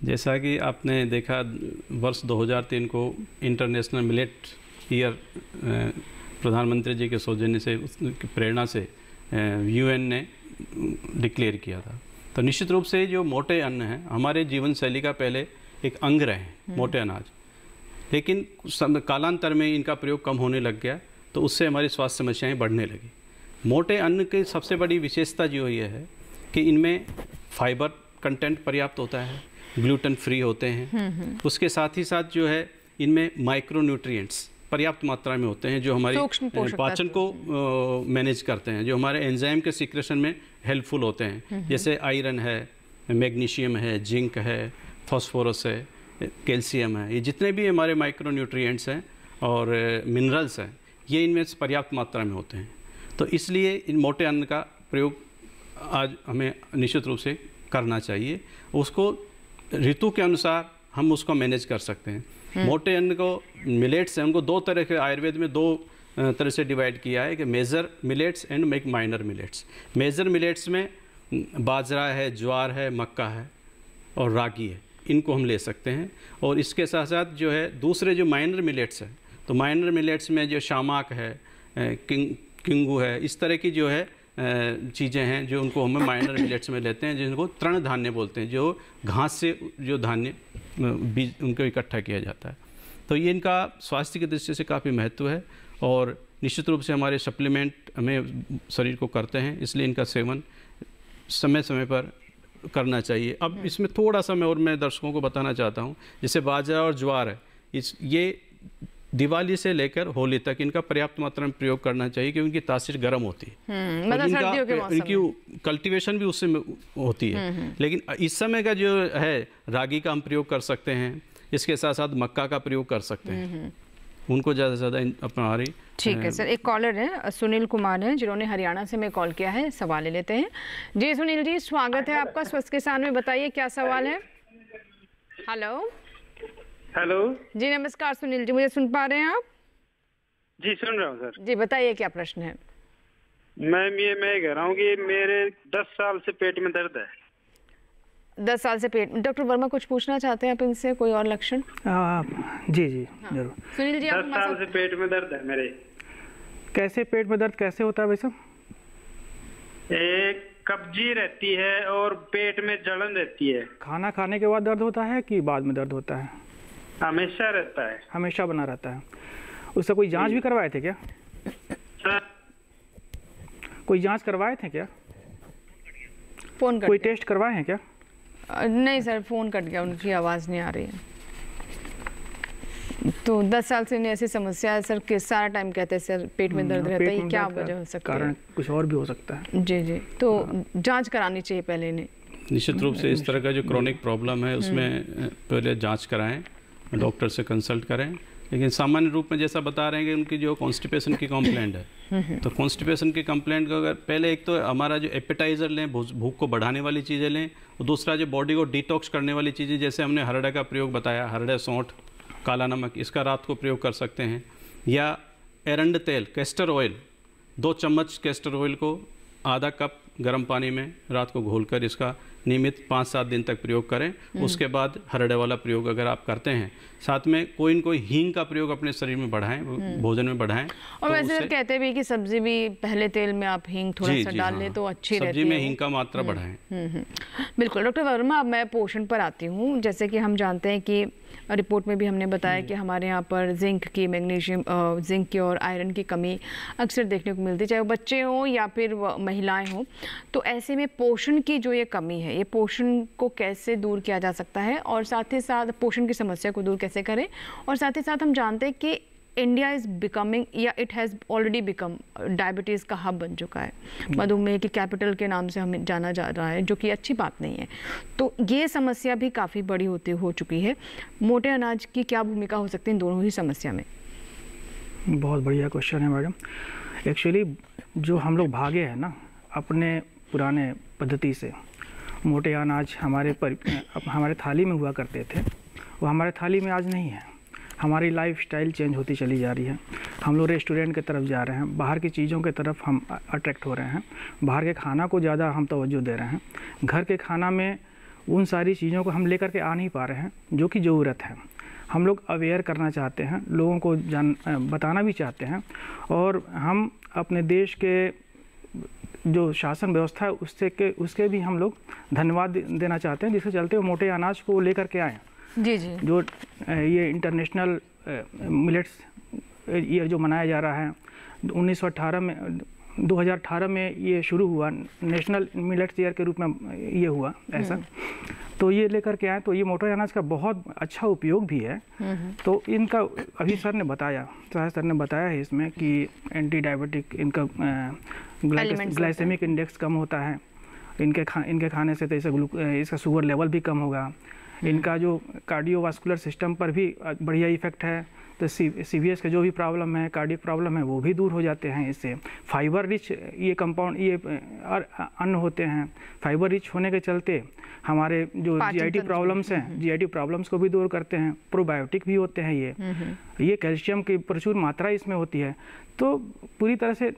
जैसा कि आपने देखा वर्ष 2003 को इंटरनेशनल मिलेट ईयर प्रधानमंत्री जी के सौजन्य से प्रेरणा से यूएन ने डिक्लेयर किया था तो निश्चित रूप से जो मोटे अन्न हैं हमारे जीवन शैली का पहले एक अंग रहे हम्म। मोटे अनाज लेकिन कालांतर में इनका प्रयोग कम होने लग गया तो उससे हमारी स्वास्थ्य समस्याएँ बढ़ने लगी मोटे अन्न की सबसे बड़ी विशेषता जो ये है कि इनमें फाइबर कंटेंट पर्याप्त होता है ग्लूटन फ्री होते हैं हम्म, हम्म। उसके साथ ही साथ जो है इनमें माइक्रो न्यूट्रियट्स पर्याप्त मात्रा में होते हैं जो हमारी पाचन को मैनेज करते हैं जो हमारे एंजाइम के सिक्रेशन में हेल्पफुल होते हैं हम्म, जैसे आयरन है मैग्नीशियम है जिंक है फॉस्फोरस है कैल्शियम है ये जितने भी हमारे माइक्रो न्यूट्रिएंट्स हैं और मिनरल्स हैं ये इनमें से पर्याप्त मात्रा में होते हैं तो इसलिए इन मोटे अन्न का प्रयोग आज हमें निश्चित रूप से करना चाहिए उसको ऋतु के अनुसार हम उसको मैनेज कर सकते हैं हम्म। मोटे अन्न को मिलेट्स हैं उनको दो तरह के आयुर्वेद में दो तरह से डिवाइड किया है कि major millets and make minor millets major millets में बाजरा है ज्वार है मक्का है और रागी है इनको हम ले सकते हैं और इसके साथ साथ जो है दूसरे जो माइनर मिलेट्स हैं तो माइनर मिलेट्स में जो शामाक है किंग किंगू है इस तरह की जो है चीज़ें हैं जो उनको हमें माइनर मिलेट्स में लेते हैं जिनको तृण धान्य बोलते हैं जो घास से जो धान्य बीज उनको इकट्ठा किया जाता है तो ये इनका स्वास्थ्य की दृष्टि से काफ़ी महत्व है और निश्चित रूप से हमारे सप्लीमेंट हमें शरीर को करते हैं इसलिए इनका सेवन समय समय पर करना चाहिए अब हम्म। इसमें थोड़ा सा मैं और मैं दर्शकों को बताना चाहता हूँ जैसे बाजरा और ज्वार है इस ये दिवाली से लेकर होली तक इनका पर्याप्त मात्रा में प्रयोग करना चाहिए क्योंकि इनकी तासीर गर्म होती है हम्म, मतलब इनका इनकी कल्टीवेशन भी उससे होती है हम्म, हम्म। लेकिन इस समय का जो है रागी का हम प्रयोग कर सकते हैं इसके साथ साथ मक्का का प्रयोग कर सकते हैं उनको ज़्यादा से ज़्यादा अपना रही ठीक है सर एक कॉलर है सुनील कुमार है जिन्होंने हरियाणा से मैं कॉल किया है सवाल ले लेते हैं जी सुनील जी स्वागत है आपका स्वस्थ किसान में बताइए क्या सवाल है हेलो हेलो जी नमस्कार सुनील जी मुझे सुन पा रहे हैं आप जी सुन रहा हूँ सर जी बताइए क्या प्रश्न है मैम ये मैं कह रहा हूँ कि मेरे दस साल से पेट में दर्द है दस साल से पेट डॉक्टर वर्मा कुछ पूछना चाहते हैं आप इनसे कोई और लक्षण जी जी हाँ। जरूर सुनील जी दस साल से पेट में दर्द है मेरे कैसे पेट में दर्द कैसे होता है साहब एक कब्जी रहती है और पेट में जलन रहती है खाना खाने के बाद दर्द होता है कि बाद में दर्द होता है हमेशा रहता है हमेशा बना रहता है उसका कोई जांच भी हम्म। करवाए थे क्या कोई जांच करवाए थे क्या फोन कर कोई टेस्ट करवाए हैं क्या नहीं सर फ़ोन कट गया उनकी आवाज़ नहीं आ रही है तो दस साल से इन्हें ऐसी समस्या है सर किस सारा टाइम कहते हैं सर पेट में हम्म, दर्द हाँ, रहता है क्या वजह हो सकता कारण है कुछ और भी हो सकता है जी जी तो हाँ। जांच करानी चाहिए पहले इन्हें निश्चित रूप से इस तरह का जो क्रॉनिक प्रॉब्लम है उसमें पहले जांच कराएं डॉक्टर से कंसल्ट करें लेकिन सामान्य रूप में जैसा बता रहे हैं कि उनकी जो कॉन्स्टिपेशन की कंप्लेंट है तो कॉन्स्टिपेशन की कंप्लेंट का अगर पहले एक तो हमारा जो एपेटाइज़र लें भूख को बढ़ाने वाली चीज़ें लें और दूसरा जो बॉडी को डिटॉक्स करने वाली चीज़ें जैसे हमने हरड़ा का प्रयोग बताया हरड़ा सौंठ काला नमक इसका रात को प्रयोग कर सकते हैं या एरंड तेल कैस्टर ऑयल दो चम्मच कैस्टर ऑयल को आधा कप गर्म पानी में रात को घोलकर इसका नियमित पाँच सात दिन तक प्रयोग करें हम्म। उसके बाद हरड़े वाला प्रयोग अगर आप करते हैं साथ में कोई न कोई हींग का प्रयोग अपने शरीर में बढ़ाएं हम्म। भोजन में बढ़ाएं और तो वैसे कहते भी कि सब्जी भी पहले तेल में आप हींग थोड़ा जी, सा डाल हाँ। लें हाँ, तो अच्छी सब्जी में हींग का मात्रा हम्म, बढ़ाएं बिल्कुल डॉक्टर वर्मा अब मैं पोषण पर आती हूँ जैसे कि हम जानते हैं कि रिपोर्ट में भी हमने बताया कि हमारे यहाँ पर जिंक की मैग्नीशियम जिंक की और आयरन की कमी अक्सर देखने को मिलती है चाहे वो बच्चे हों या फिर महिलाएं हों तो ऐसे में पोषण की जो ये कमी है ये पोषण को कैसे दूर किया जा सकता है और साथ ही साथ पोषण की समस्या को दूर कैसे करें और साथ ही साथ हम जानते हैं कि इंडिया इज़ बिकमिंग या it has already become diabetes का हब बन चुका है हम्म। मधुमेह के कैपिटल के नाम से हमें जाना जा रहा है जो कि अच्छी बात नहीं है तो ये समस्या भी काफ़ी बड़ी होती हो चुकी है मोटे अनाज की क्या भूमिका हो सकती है दोनों ही समस्या में बहुत बढ़िया क्वेश्चन है मैडम एक्चुअली जो हम लोग भागे हैं ना अपने पुराने पद्धति से मोटे अनाज हमारे पर हमारे थाली में हुआ करते थे वो हमारे थाली में आज नहीं है हमारी लाइफ स्टाइल चेंज होती चली जा रही है हम लोग रेस्टोरेंट के तरफ जा रहे हैं बाहर की चीज़ों के तरफ हम अट्रैक्ट हो रहे हैं बाहर के खाना को ज़्यादा हम तवज्जो दे रहे हैं घर के खाना में उन सारी चीज़ों को हम लेकर के आ नहीं पा रहे हैं जो कि ज़रूरत है हम लोग अवेयर करना चाहते हैं लोगों को जान बताना भी चाहते हैं और हम अपने देश के जो शासन व्यवस्था है उससे के उसके भी हम लोग धन्यवाद देना चाहते हैं जिसके चलते वो मोटे अनाज को लेकर के आए जी जी जो ये इंटरनेशनल मिलेट्स ये जो मनाया जा रहा है 1918 में 2018 में ये शुरू हुआ नेशनल मिलेट्स ईयर के रूप में ये हुआ ऐसा हम्म। तो ये लेकर के आए तो ये मोटर अनाज का बहुत अच्छा उपयोग भी है हम्म, हम्म। तो इनका अभी सर ने बताया सहाय सर ने बताया है इसमें कि एंटी डायबिटिक इनका ग्लाइसेमिक इंडेक्स कम होता है इनके खा इनके खाने से तो इसका ग्लू इसका शुगर लेवल भी कम होगा इनका जो कार्डियोवास्कुलर सिस्टम पर भी बढ़िया इफेक्ट है तो सी का जो भी प्रॉब्लम है कार्डिक प्रॉब्लम है वो भी दूर हो जाते हैं इससे फाइबर रिच ये कंपाउंड ये अन्न होते हैं फाइबर रिच होने के चलते हमारे जो जीआईटी प्रॉब्लम्स हैं जीआईटी प्रॉब्लम्स हम्म। को भी दूर करते हैं प्रोबायोटिक भी होते हैं ये हम्म, हम्म। ये कैल्शियम की प्रचुर मात्रा इसमें होती है तो पूरी तरह से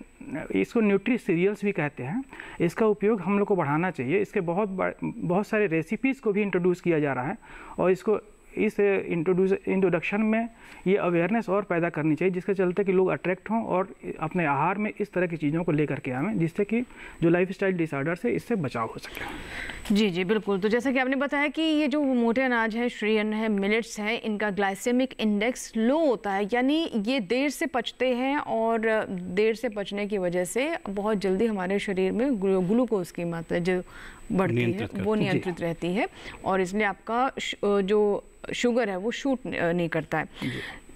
इसको न्यूट्री सीरियल्स भी कहते हैं इसका उपयोग हम लोग को बढ़ाना चाहिए इसके बहुत बहुत सारे रेसिपीज़ को भी इंट्रोड्यूस किया जा रहा है और इसको इस इंट्रोड्यूस इंट्रोडक्शन में ये अवेयरनेस और पैदा करनी चाहिए जिसके चलते कि लोग अट्रैक्ट हों और अपने आहार में इस तरह की चीज़ों को लेकर के आएँ जिससे कि जो लाइफ स्टाइल डिसऑर्डर से इससे बचाव हो सके जी जी बिल्कुल तो जैसे कि आपने बताया कि ये जो मोटे अनाज है श्री अन्न है मिलेट्स हैं इनका ग्लाइसेमिक इंडेक्स लो होता है यानी ये देर से पचते हैं और देर से पचने की वजह से बहुत जल्दी हमारे शरीर में ग्लूकोज की मात्रा जो बढ़ती है वो नियंत्रित रहती है और इसलिए आपका जो शुगर है वो शूट नहीं करता है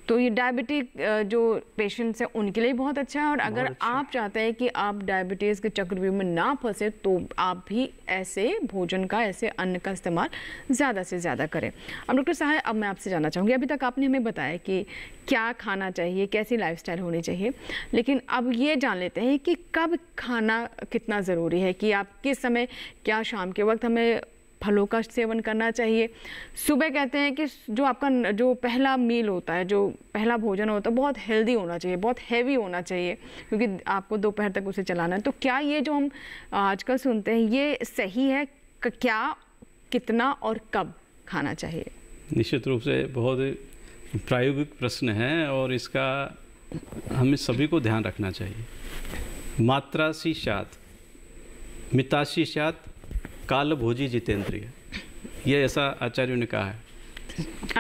तो ये डायबिटिक जो पेशेंट्स हैं उनके लिए बहुत अच्छा है और अगर अच्छा। आप चाहते हैं कि आप डायबिटीज़ के चक्रव्यूह में ना फंसे तो आप भी ऐसे भोजन का ऐसे अन्न का इस्तेमाल ज़्यादा से ज़्यादा करें अब डॉक्टर साहब अब मैं आपसे जानना चाहूँगी अभी तक आपने हमें बताया कि क्या खाना चाहिए कैसी लाइफ होनी चाहिए लेकिन अब ये जान लेते हैं कि कब खाना कितना ज़रूरी है कि आप किस समय क्या शाम के वक्त हमें फलों का सेवन करना चाहिए सुबह कहते हैं कि जो आपका जो पहला मील होता है जो पहला भोजन होता है बहुत हेल्दी होना चाहिए बहुत हैवी होना चाहिए क्योंकि आपको दोपहर तक उसे चलाना है तो क्या ये जो हम आजकल सुनते हैं ये सही है क्या कितना और कब खाना चाहिए निश्चित रूप से बहुत प्रायोगिक प्रश्न है और इसका हमें सभी को ध्यान रखना चाहिए मात्रा सी शात मिताशी शात काल भोजी जितेंद्रिय ये ऐसा आचार्यों ने कहा है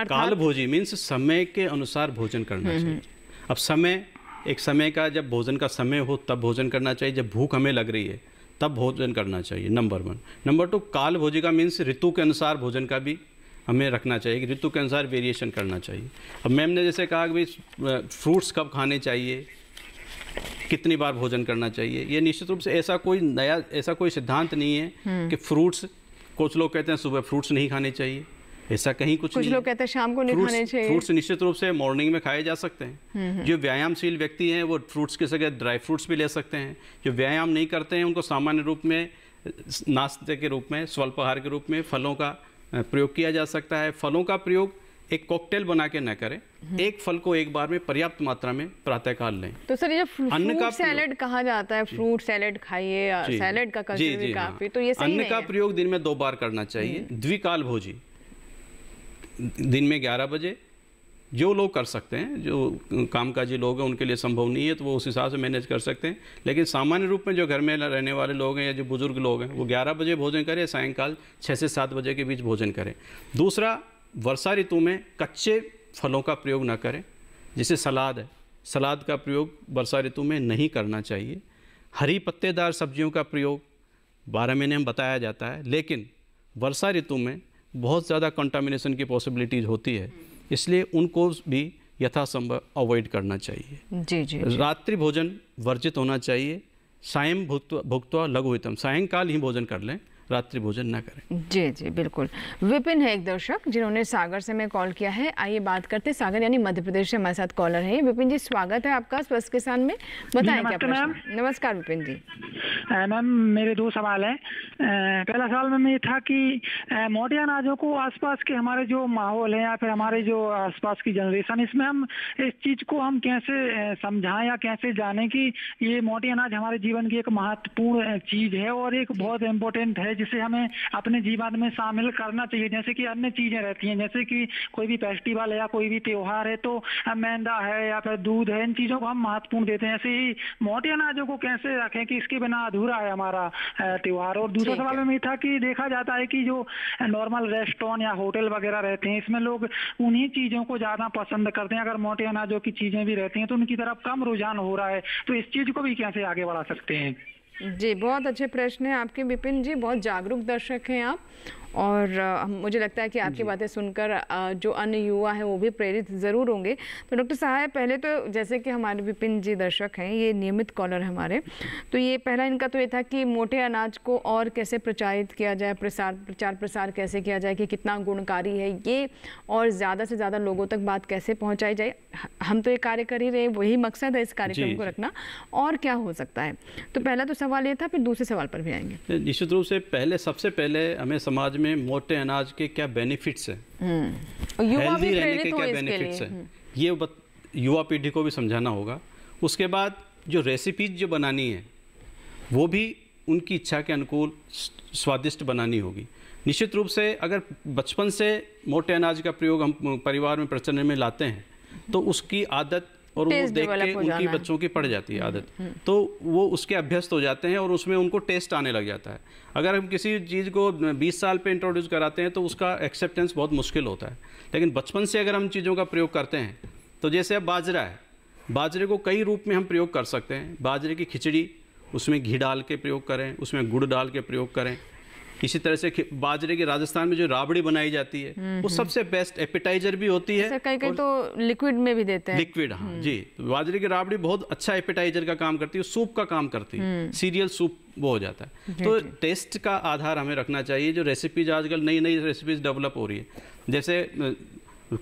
कालभोजी मीन्स समय के अनुसार भोजन करना हम्म, चाहिए हम्म। अब समय एक समय का जब भोजन का समय हो तब भोजन करना चाहिए जब भूख हमें लग रही है तब भोजन करना चाहिए नंबर वन नंबर टू काल भोजी का मीन्स ऋतु के अनुसार भोजन का भी हमें रखना चाहिए ऋतु के अनुसार वेरिएशन करना चाहिए अब मैम ने जैसे कहा कि भाई फ्रूट्स कब खाने चाहिए कितनी बार भोजन करना चाहिए ये निश्चित रूप से ऐसा कोई नया ऐसा कोई सिद्धांत नहीं है हम्म। कि फ्रूट्स कुछ लोग कहते हैं सुबह फ्रूट्स नहीं खाने चाहिए ऐसा कहीं कुछ, कुछ लोग कहते हैं शाम को नहीं खाने चाहिए फ्रूट्स निश्चित रूप से मॉर्निंग में खाए जा सकते हैं हम्म, हम्म। जो व्यायामशील व्यक्ति हैं वो फ्रूट्स के जगह ड्राई फ्रूट्स भी ले सकते हैं जो व्यायाम नहीं करते हैं उनको सामान्य रूप में नाश्ते के रूप में स्वल्पहार के रूप में फलों का प्रयोग किया जा सकता है फलों का प्रयोग एक कॉकटेल बना के न करें एक फल को एक बार में पर्याप्त मात्रा में प्रातःकाल लें तो सर ये अन्न का सैलेड कहा जाता है फ्रूट सैलेड खाइए सैलेड का जी, जी, हाँ। काफी हाँ। तो ये अन्न का प्रयोग दिन में दो बार करना चाहिए हम्म। द्विकाल भोजी दिन में 11 बजे जो लोग कर सकते हैं जो कामकाजी लोग हैं उनके लिए संभव नहीं है तो वो उस हिसाब से मैनेज कर सकते हैं लेकिन सामान्य रूप में जो घर में रहने वाले लोग हैं या जो बुजुर्ग लोग हैं वो 11 बजे भोजन करें सायंकाल 6 से 7 बजे के बीच भोजन करें दूसरा वर्षा ऋतु में कच्चे फलों का प्रयोग ना करें जैसे सलाद है सलाद का प्रयोग वर्षा ऋतु में नहीं करना चाहिए हरी पत्तेदार सब्जियों का प्रयोग बारह महीने में बताया जाता है लेकिन वर्षा ऋतु में बहुत ज़्यादा कंटामिनेशन की पॉसिबिलिटीज़ होती है इसलिए उनको भी यथासंभव अवॉइड करना चाहिए जी जी, जी। रात्रि भोजन वर्जित होना चाहिए सायं भुक्त भुक्तवा लघु हितम सायंकाल ही भोजन कर लें रात्रि भोजन ना करें जी जी बिल्कुल विपिन है एक दर्शक जिन्होंने सागर से मैं कॉल किया है आइए बात करते हैं सागर यानी मध्य प्रदेश से हमारे साथ कॉलर है विपिन जी स्वागत है आपका स्वस्थ किसान में बताए क्या प्रश्न नमस्कार विपिन जी मैम मेरे दो सवाल हैं पहला सवाल मैम ये था कि मोटे अनाजों को आसपास के हमारे जो माहौल है या फिर हमारे जो आसपास की जनरेशन इसमें हम इस चीज को हम कैसे समझाएं या कैसे जाने कि ये मोटे अनाज हमारे जीवन की एक महत्वपूर्ण चीज है और एक बहुत इम्पोर्टेंट है जिसे हमें अपने जीवन में शामिल करना चाहिए जैसे कि अन्य चीजें रहती हैं जैसे कि कोई भी फेस्टिवल है या कोई भी त्योहार है तो मैदा है या फिर दूध है इन चीजों को हम महत्वपूर्ण देते हैं ऐसे ही मोटे अनाजों को कैसे रखें कि इसके बिना अधूरा है हमारा त्यौहार और दूसरा सवाल में था कि देखा जाता है कि जो नॉर्मल रेस्टोरेंट या होटल वगैरह रहते हैं इसमें लोग उन्हीं चीजों को ज्यादा पसंद करते हैं अगर मोटे अनाजों की चीजें भी रहती हैं तो उनकी तरफ कम रुझान हो रहा है तो इस चीज को भी कैसे आगे बढ़ा सकते हैं जी बहुत अच्छे प्रश्न हैं आपके विपिन जी बहुत जागरूक दर्शक हैं आप और मुझे लगता है कि आपकी बातें सुनकर जो अन्य युवा हैं वो भी प्रेरित ज़रूर होंगे तो डॉक्टर सहाय पहले तो जैसे कि हमारे विपिन जी दर्शक हैं ये नियमित कॉलर हमारे तो ये पहला इनका तो ये था कि मोटे अनाज को और कैसे प्रचारित किया जाए प्रसार प्रचार प्रसार कैसे किया जाए कि कितना गुणकारी है ये और ज़्यादा से ज़्यादा लोगों तक बात कैसे पहुँचाई जाए हम तो ये कार्य कर ही रहे वही मकसद है इस कार्यक्रम को रखना और क्या हो सकता है तो पहला तो सवाल ये था फिर दूसरे सवाल पर भी आएंगे निश्चित रूप से पहले सबसे पहले हमें समाज में में मोटे अनाज के क्या बेनिफिट्स हैं हेल्दी हम्म। रहने के क्या बेनिफिट्स हैं हम्म। ये युवा पीढ़ी को भी समझाना होगा उसके बाद जो रेसिपीज जो बनानी है वो भी उनकी इच्छा के अनुकूल स्वादिष्ट बनानी होगी निश्चित रूप से अगर बचपन से मोटे अनाज का प्रयोग हम परिवार में प्रचलन में लाते हैं तो उसकी आदत और वो देख के उनकी बच्चों की पड़ जाती है हम्म, आदत हम्म। तो वो उसके अभ्यस्त हो जाते हैं और उसमें उनको टेस्ट आने लग जाता है अगर हम किसी चीज़ को 20 साल पे इंट्रोड्यूस कराते हैं तो उसका एक्सेप्टेंस बहुत मुश्किल होता है लेकिन बचपन से अगर हम चीज़ों का प्रयोग करते हैं तो जैसे अब बाजरा है बाजरे को कई रूप में हम प्रयोग कर सकते हैं बाजरे की खिचड़ी उसमें घी डाल के प्रयोग करें उसमें गुड़ डाल के प्रयोग करें इसी तरह से बाजरे की राजस्थान में जो राबड़ी बनाई जाती है हम्म, वो हम्म। सबसे बेस्ट एपेटाइजर भी होती है कहीं कहीं तो लिक्विड में भी देते हैं लिक्विड हाँ हम्म। जी तो बाजरे की राबड़ी बहुत अच्छा एपेटाइजर का काम करती है सूप का काम करती है सीरियल सूप वो हो जाता है तो टेस्ट का आधार हमें रखना चाहिए जो रेसिपीज आजकल नई नई रेसिपीज डेवलप हो रही है जैसे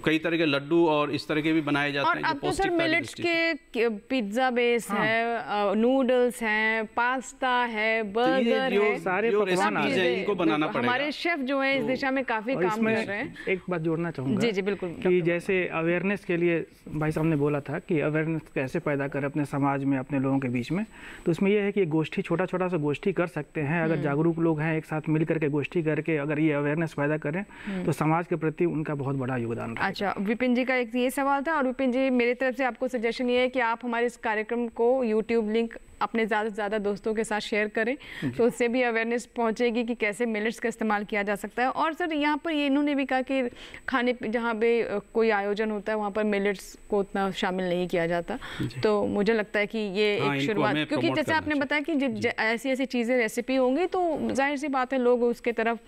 कई तरह के लड्डू और इस तरह के भी बनाए जाते और हैं और तो सर मिलेट्स के पिज्जा बेस हाँ। है नूडल्स हैं पास्ता है तो बर्गर तो है सारे पकवान इनको बनाना पड़ेगा हमारे शेफ जो है इस तो दिशा में काफी काम कर रहे हैं एक बात जोड़ना चाहूंगा जी जी बिल्कुल कि जैसे अवेयरनेस के लिए भाई साहब ने बोला था कि अवेयरनेस कैसे पैदा करें अपने समाज में अपने लोगों के बीच में तो उसमें यह है कि गोष्ठी छोटा छोटा सा गोष्ठी कर सकते हैं अगर हम्म। जागरूक लोग हैं एक साथ मिल करके गोष्ठी करके अगर ये अवेयरनेस पैदा करें हम्म। तो समाज के प्रति उनका बहुत बड़ा योगदान रहा अच्छा विपिन जी का एक ये सवाल था और विपिन जी मेरी तरफ से आपको सजेशन ये है कि आप हमारे इस कार्यक्रम को यूट्यूब लिंक अपने ज़्यादा से ज़्यादा दोस्तों के साथ शेयर करें तो उससे भी अवेयरनेस पहुँचेगी कि कैसे मिलेट्स का इस्तेमाल किया जा सकता है और सर यहाँ पर ये इन्होंने भी कहा कि खाने जहाँ पर कोई आयोजन होता है वहाँ पर मिलेट्स को उतना शामिल नहीं किया जाता तो मुझे लगता है कि ये हाँ, एक शुरुआत क्योंकि जैसे आपने बताया कि ऐसी ऐसी चीज़ें रेसिपी होंगी तो जाहिर सी बात है लोग उसके तरफ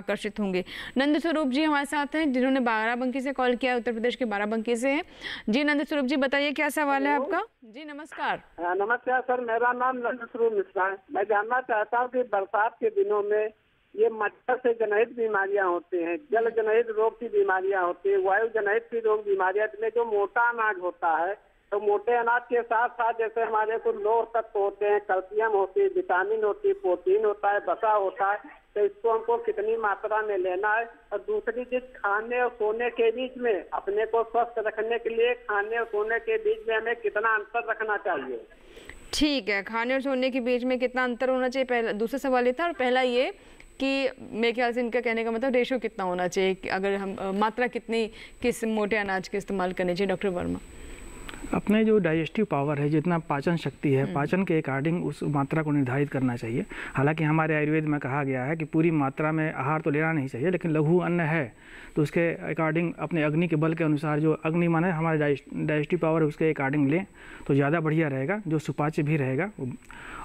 आकर्षित होंगे नंद स्वरूप जी हमारे साथ हैं जिन्होंने बाराबंकी से कॉल किया उत्तर प्रदेश के बाराबंकी से हैं जी नंद स्वरूप जी बताइए क्या सवाल है आपका जी नमस्कार हाँ, नमस्कार सर मैं मेरा नाम नंदसरू मिश्रा है मैं जानना चाहता हूँ कि बरसात के दिनों में ये मच्छर से जनहित बीमारियां होती हैं जल जनहित रोग की बीमारियां होती है वायु जनहित की रोग बीमारियां इसमें जो मोटा अनाज होता है तो मोटे अनाज के साथ साथ जैसे हमारे को लोह तत्व होते हैं कैल्शियम होती है विटामिन होती है प्रोटीन होता है बसा होता है तो इसको हमको कितनी मात्रा में लेना है और दूसरी चीज खाने और सोने के बीच में अपने को स्वस्थ रखने के लिए खाने और सोने के बीच में हमें कितना अंतर रखना चाहिए ठीक है खाने और छोड़ने के बीच में कितना अंतर होना चाहिए पहला दूसरा सवाल ये था और पहला ये कि मेरे ख्याल से इनका कहने का मतलब रेशो कितना होना चाहिए अगर हम मात्रा कितनी किस मोटे अनाज के इस्तेमाल करने चाहिए डॉक्टर वर्मा अपने जो डाइजेस्टिव पावर है जितना पाचन शक्ति है हम्म। पाचन के अकॉर्डिंग उस मात्रा को निर्धारित करना चाहिए हालांकि हमारे आयुर्वेद में कहा गया है कि पूरी मात्रा में आहार तो लेना नहीं चाहिए लेकिन लघु अन्न है तो उसके अकॉर्डिंग अपने अग्नि के बल के अनुसार जो अग्नि माने हमारे डाइजेस्टिव पावर है उसके अकॉर्डिंग लें तो ज़्यादा बढ़िया रहेगा जो सुपाच्य भी रहेगा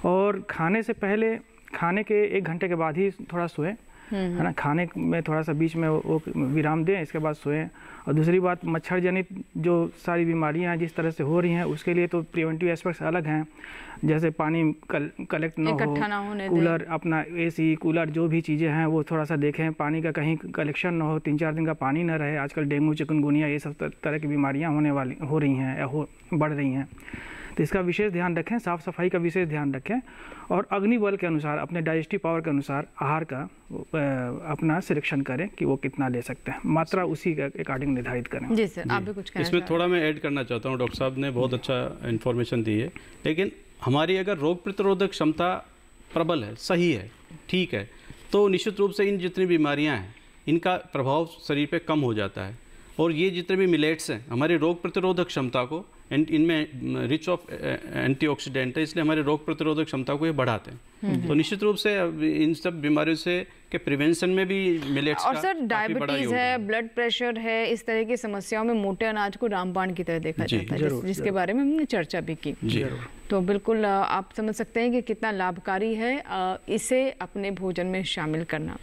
और खाने से पहले खाने के एक घंटे के बाद ही थोड़ा सोएं हम्म। है ना खाने में थोड़ा सा बीच में वो विराम दें इसके बाद सोएं और दूसरी बात मच्छर जनित जो सारी बीमारियां जिस तरह से हो रही हैं उसके लिए तो प्रिवेंटिव एस्पेक्ट्स अलग हैं जैसे पानी कल, कलेक्ट ना हो ना होने कूलर अपना एसी कूलर जो भी चीज़ें हैं वो थोड़ा सा देखें पानी का कहीं कलेक्शन ना हो तीन चार दिन का पानी ना रहे आजकल डेंगू चिकनगुनिया ये सब तरह की बीमारियाँ होने वाली हो रही हैं या हो बढ़ रही हैं तो इसका विशेष ध्यान रखें साफ़ सफाई का विशेष ध्यान रखें और अग्नि बल के अनुसार अपने डाइजेस्टिव पावर के अनुसार आहार का अपना सिलेक्शन करें कि वो कितना ले सकते हैं मात्रा उसी के अकॉर्डिंग निर्धारित करें जी सर आप भी कुछ इसमें थोड़ा मैं ऐड करना चाहता हूँ डॉक्टर साहब ने बहुत अच्छा इन्फॉर्मेशन दी है लेकिन हमारी अगर रोग प्रतिरोधक क्षमता प्रबल है सही है ठीक है तो निश्चित रूप से इन जितनी बीमारियाँ हैं इनका प्रभाव शरीर पर कम हो जाता है और ये जितने भी मिलेट्स हैं हमारे रोग प्रतिरोधक क्षमता को एंड इनमें रिच ऑफ एंटीऑक्सीडेंट है इसलिए हमारे रोग प्रतिरोधक क्षमता को ये बढ़ाते हैं हम्म। तो निश्चित रूप से इन सब बीमारियों से के प्रिवेंशन में भी मिलेट्स और सर डायबिटीज है ब्लड प्रेशर है इस तरह की समस्याओं में मोटे अनाज को रामबाण की तरह देखा जाता है जिस, जिसके बारे में हमने चर्चा भी की तो बिल्कुल आप समझ सकते हैं कि कितना लाभकारी है इसे अपने भोजन में शामिल करना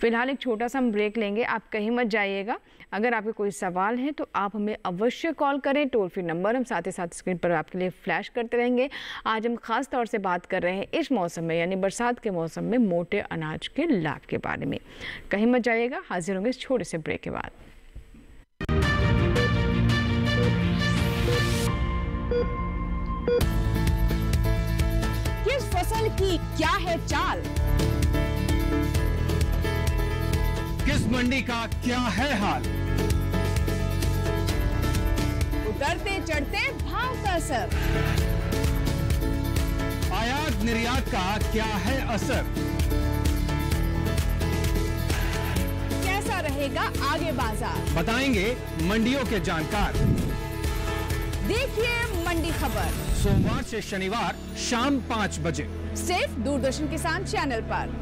फिलहाल एक छोटा सा हम ब्रेक लेंगे आप कहीं मत जाइएगा अगर आपके कोई सवाल हैं तो आप हमें अवश्य कॉल करें टोल फ्री नंबर हम साथ ही साथ स्क्रीन पर आपके लिए फ्लैश करते रहेंगे आज हम खास तौर से बात कर रहे हैं इस मौसम में यानी बरसात के मौसम में मोटे अनाज के लाभ के बारे में कहीं मत जाइएगा हाजिर होंगे इस छोटे से ब्रेक के बाद फसल की क्या है चाल किस मंडी का क्या है हाल उतरते चढ़ते भाव का असर आयात निर्यात का क्या है असर कैसा रहेगा आगे बाजार बताएंगे मंडियों के जानकार देखिए मंडी खबर सोमवार से शनिवार शाम पाँच बजे सिर्फ दूरदर्शन किसान चैनल पर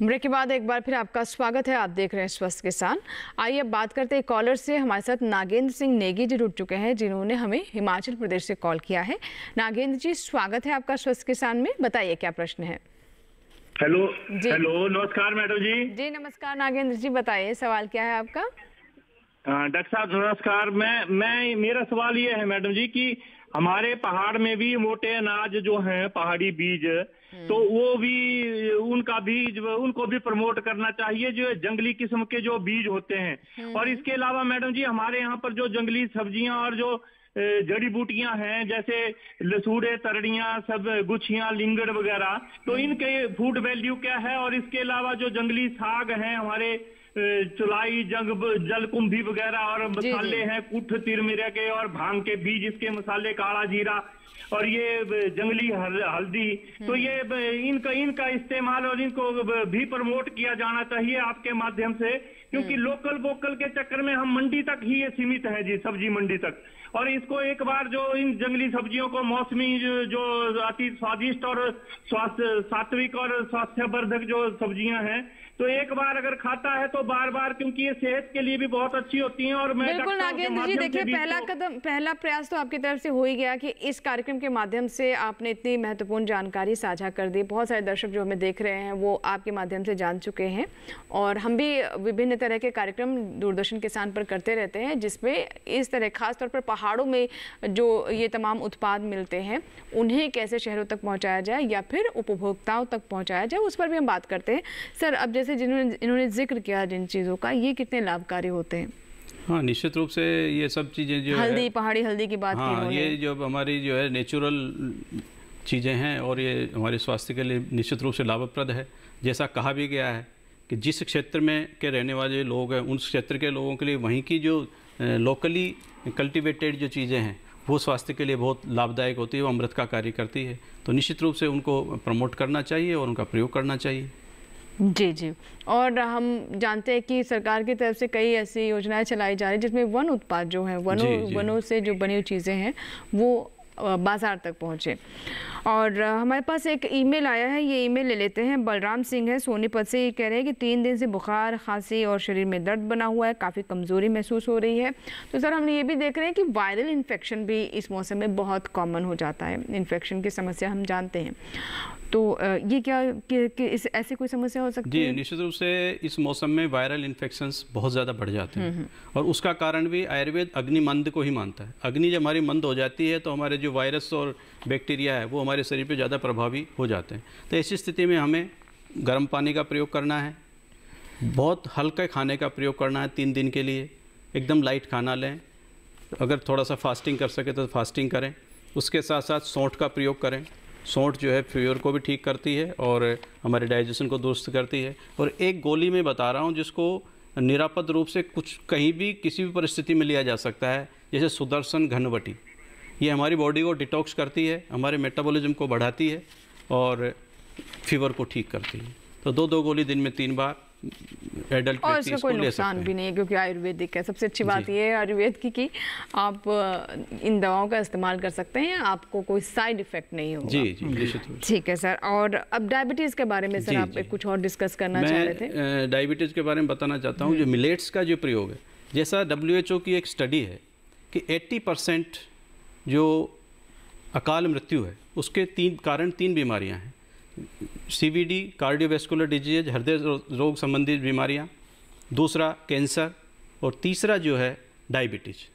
ब्रेक के बाद एक बार फिर आपका स्वागत है आप देख रहे हैं स्वस्थ किसान आइए अब बात करते हैं कॉलर से हमारे साथ नागेंद्र सिंह नेगी जी जुड़ चुके हैं जिन्होंने हमें हिमाचल प्रदेश से कॉल किया है नागेंद्र जी स्वागत है आपका स्वस्थ किसान में बताइए क्या प्रश्न है हेलो हेलो नमस्कार मैडम जी जी नमस्कार नागेंद्र जी बताइए सवाल क्या है आपका हाँ, डॉक्टर साहब नमस्कार मैं मैं मेरा सवाल ये है मैडम जी की हमारे पहाड़ में भी मोटे अनाज जो हैं पहाड़ी बीज हम्म। तो वो भी उनका बीज उनको भी प्रमोट करना चाहिए जो जंगली किस्म के जो बीज होते हैं हम्म। और इसके अलावा मैडम जी हमारे यहाँ पर जो जंगली सब्जियां और जो जड़ी बूटियां हैं जैसे लसूड़े तरड़ियां सब गुच्छियां लिंगड़ वगैरह तो हम्म। इनके फूड वैल्यू क्या है और इसके अलावा जो जंगली साग हैं हमारे चुलाई जंग जल कुंभी वगैरह और मसाले हैं कुठ तिर के और भांग के बीज इसके मसाले काला जीरा और ये जंगली हल्दी हम्म। तो ये इनका इनका इस्तेमाल और इनको भी प्रमोट किया जाना चाहिए आपके माध्यम से क्योंकि हम्म। लोकल वोकल के चक्कर में हम मंडी तक ही ये सीमित है जी सब्जी मंडी तक और इसको एक बार जो इन जंगली सब्जियों को मौसमी जो अति स्वादिष्ट और स्वास्थ्य सात्विक और स्वास्थ्यवर्धक जो सब्जियां हैं तो एक बार अगर खाता है तो बार बार क्योंकि ये सेहत के लिए भी बहुत अच्छी होती हैं और मैं बिल्कुल नागेंद्र जी देखिए पहला तो कदम पहला प्रयास तो आपकी तरफ से हो ही गया कि इस कार्यक्रम के माध्यम से आपने इतनी महत्वपूर्ण जानकारी साझा कर दी बहुत सारे दर्शक जो हमें देख रहे हैं वो आपके माध्यम से जान चुके हैं और हम भी विभिन्न तरह के कार्यक्रम दूरदर्शन किसान पर करते रहते हैं जिसमें इस तरह खासतौर पर पहाड़ों में जो ये तमाम उत्पाद मिलते हैं उन्हें कैसे शहरों तक पहुँचाया जाए या फिर उपभोक्ताओं तक पहुँचाया जाए उस पर भी हम बात करते हैं सर अब जैसे जैसे जिन्होंने इन्होंने जिक्र किया जिन चीज़ों का ये कितने लाभकारी होते हैं हाँ निश्चित रूप से ये सब चीज़ें जो हल्दी पहाड़ी हल्दी की बात हाँ, की ये जो हमारी जो है नेचुरल चीज़ें हैं और ये हमारे स्वास्थ्य के लिए निश्चित रूप से लाभप्रद है जैसा कहा भी गया है कि जिस क्षेत्र में के रहने वाले लोग हैं उन क्षेत्र के लोगों के लिए वहीं की जो लोकली कल्टिवेटेड जो चीज़ें हैं वो स्वास्थ्य के लिए बहुत लाभदायक होती है वो अमृत का कार्य करती है तो निश्चित रूप से उनको प्रमोट करना चाहिए और उनका प्रयोग करना चाहिए जी जी और हम जानते हैं कि सरकार की तरफ से कई ऐसी योजनाएं चलाई जा रही है जिसमें वन उत्पाद जो है वनों वनों से जो बनी हुई चीज़ें हैं वो बाज़ार तक पहुँचे और हमारे पास एक ईमेल आया है ये ईमेल ले लेते हैं बलराम सिंह है सोनीपत से ये कह रहे हैं कि तीन दिन से बुखार खांसी और शरीर में दर्द बना हुआ है काफ़ी कमज़ोरी महसूस हो रही है तो सर हम ये भी देख रहे हैं कि वायरल इन्फेक्शन भी इस मौसम में बहुत कॉमन हो जाता है इन्फेक्शन की समस्या हम जानते हैं तो ये क्या कि, कि इस ऐसी कोई समस्या हो सकती जी, है जी निश्चित रूप से इस मौसम में वायरल इन्फेक्शन बहुत ज़्यादा बढ़ जाते हैं हम्म, हम्म। और उसका कारण भी आयुर्वेद अग्निमंद को ही मानता है अग्नि जब हमारी मंद हो जाती है तो हमारे जो वायरस और बैक्टीरिया है वो हमारे शरीर पे ज़्यादा प्रभावी हो जाते हैं तो ऐसी स्थिति में हमें गर्म पानी का प्रयोग करना है बहुत हल्के खाने का प्रयोग करना है तीन दिन के लिए एकदम लाइट खाना लें अगर थोड़ा सा फास्टिंग कर सके तो फास्टिंग करें उसके साथ साथ सौंठ का प्रयोग करें सौंठ जो है फीवर को भी ठीक करती है और हमारे डाइजेशन को दुरुस्त करती है और एक गोली में बता रहा हूँ जिसको निरापद रूप से कुछ कहीं भी किसी भी परिस्थिति में लिया जा सकता है जैसे सुदर्शन घनवटी ये हमारी बॉडी को डिटॉक्स करती है हमारे मेटाबॉलिज्म को बढ़ाती है और फीवर को ठीक करती है तो दो दो गोली दिन में तीन बार एडल्ट और इसका कोई नुकसान भी नहीं है क्योंकि आयुर्वेदिक है सबसे अच्छी बात यह है आयुर्वेद की कि आप इन दवाओं का इस्तेमाल कर सकते हैं आपको कोई साइड इफेक्ट नहीं होगा जी जी ठीक है सर और अब डायबिटीज़ के बारे में सर आप कुछ और डिस्कस करना चाह रहे थे डायबिटीज़ के बारे में बताना चाहता हूँ जो मिलेट्स का जो प्रयोग है जैसा डब्ल्यू की एक स्टडी है कि एट्टी जो अकाल मृत्यु है उसके तीन कारण तीन बीमारियां हैं सीवीडी कार्डियोवैस्कुलर डिजीज हृदय रोग संबंधी बीमारियां दूसरा कैंसर और तीसरा जो है डायबिटीज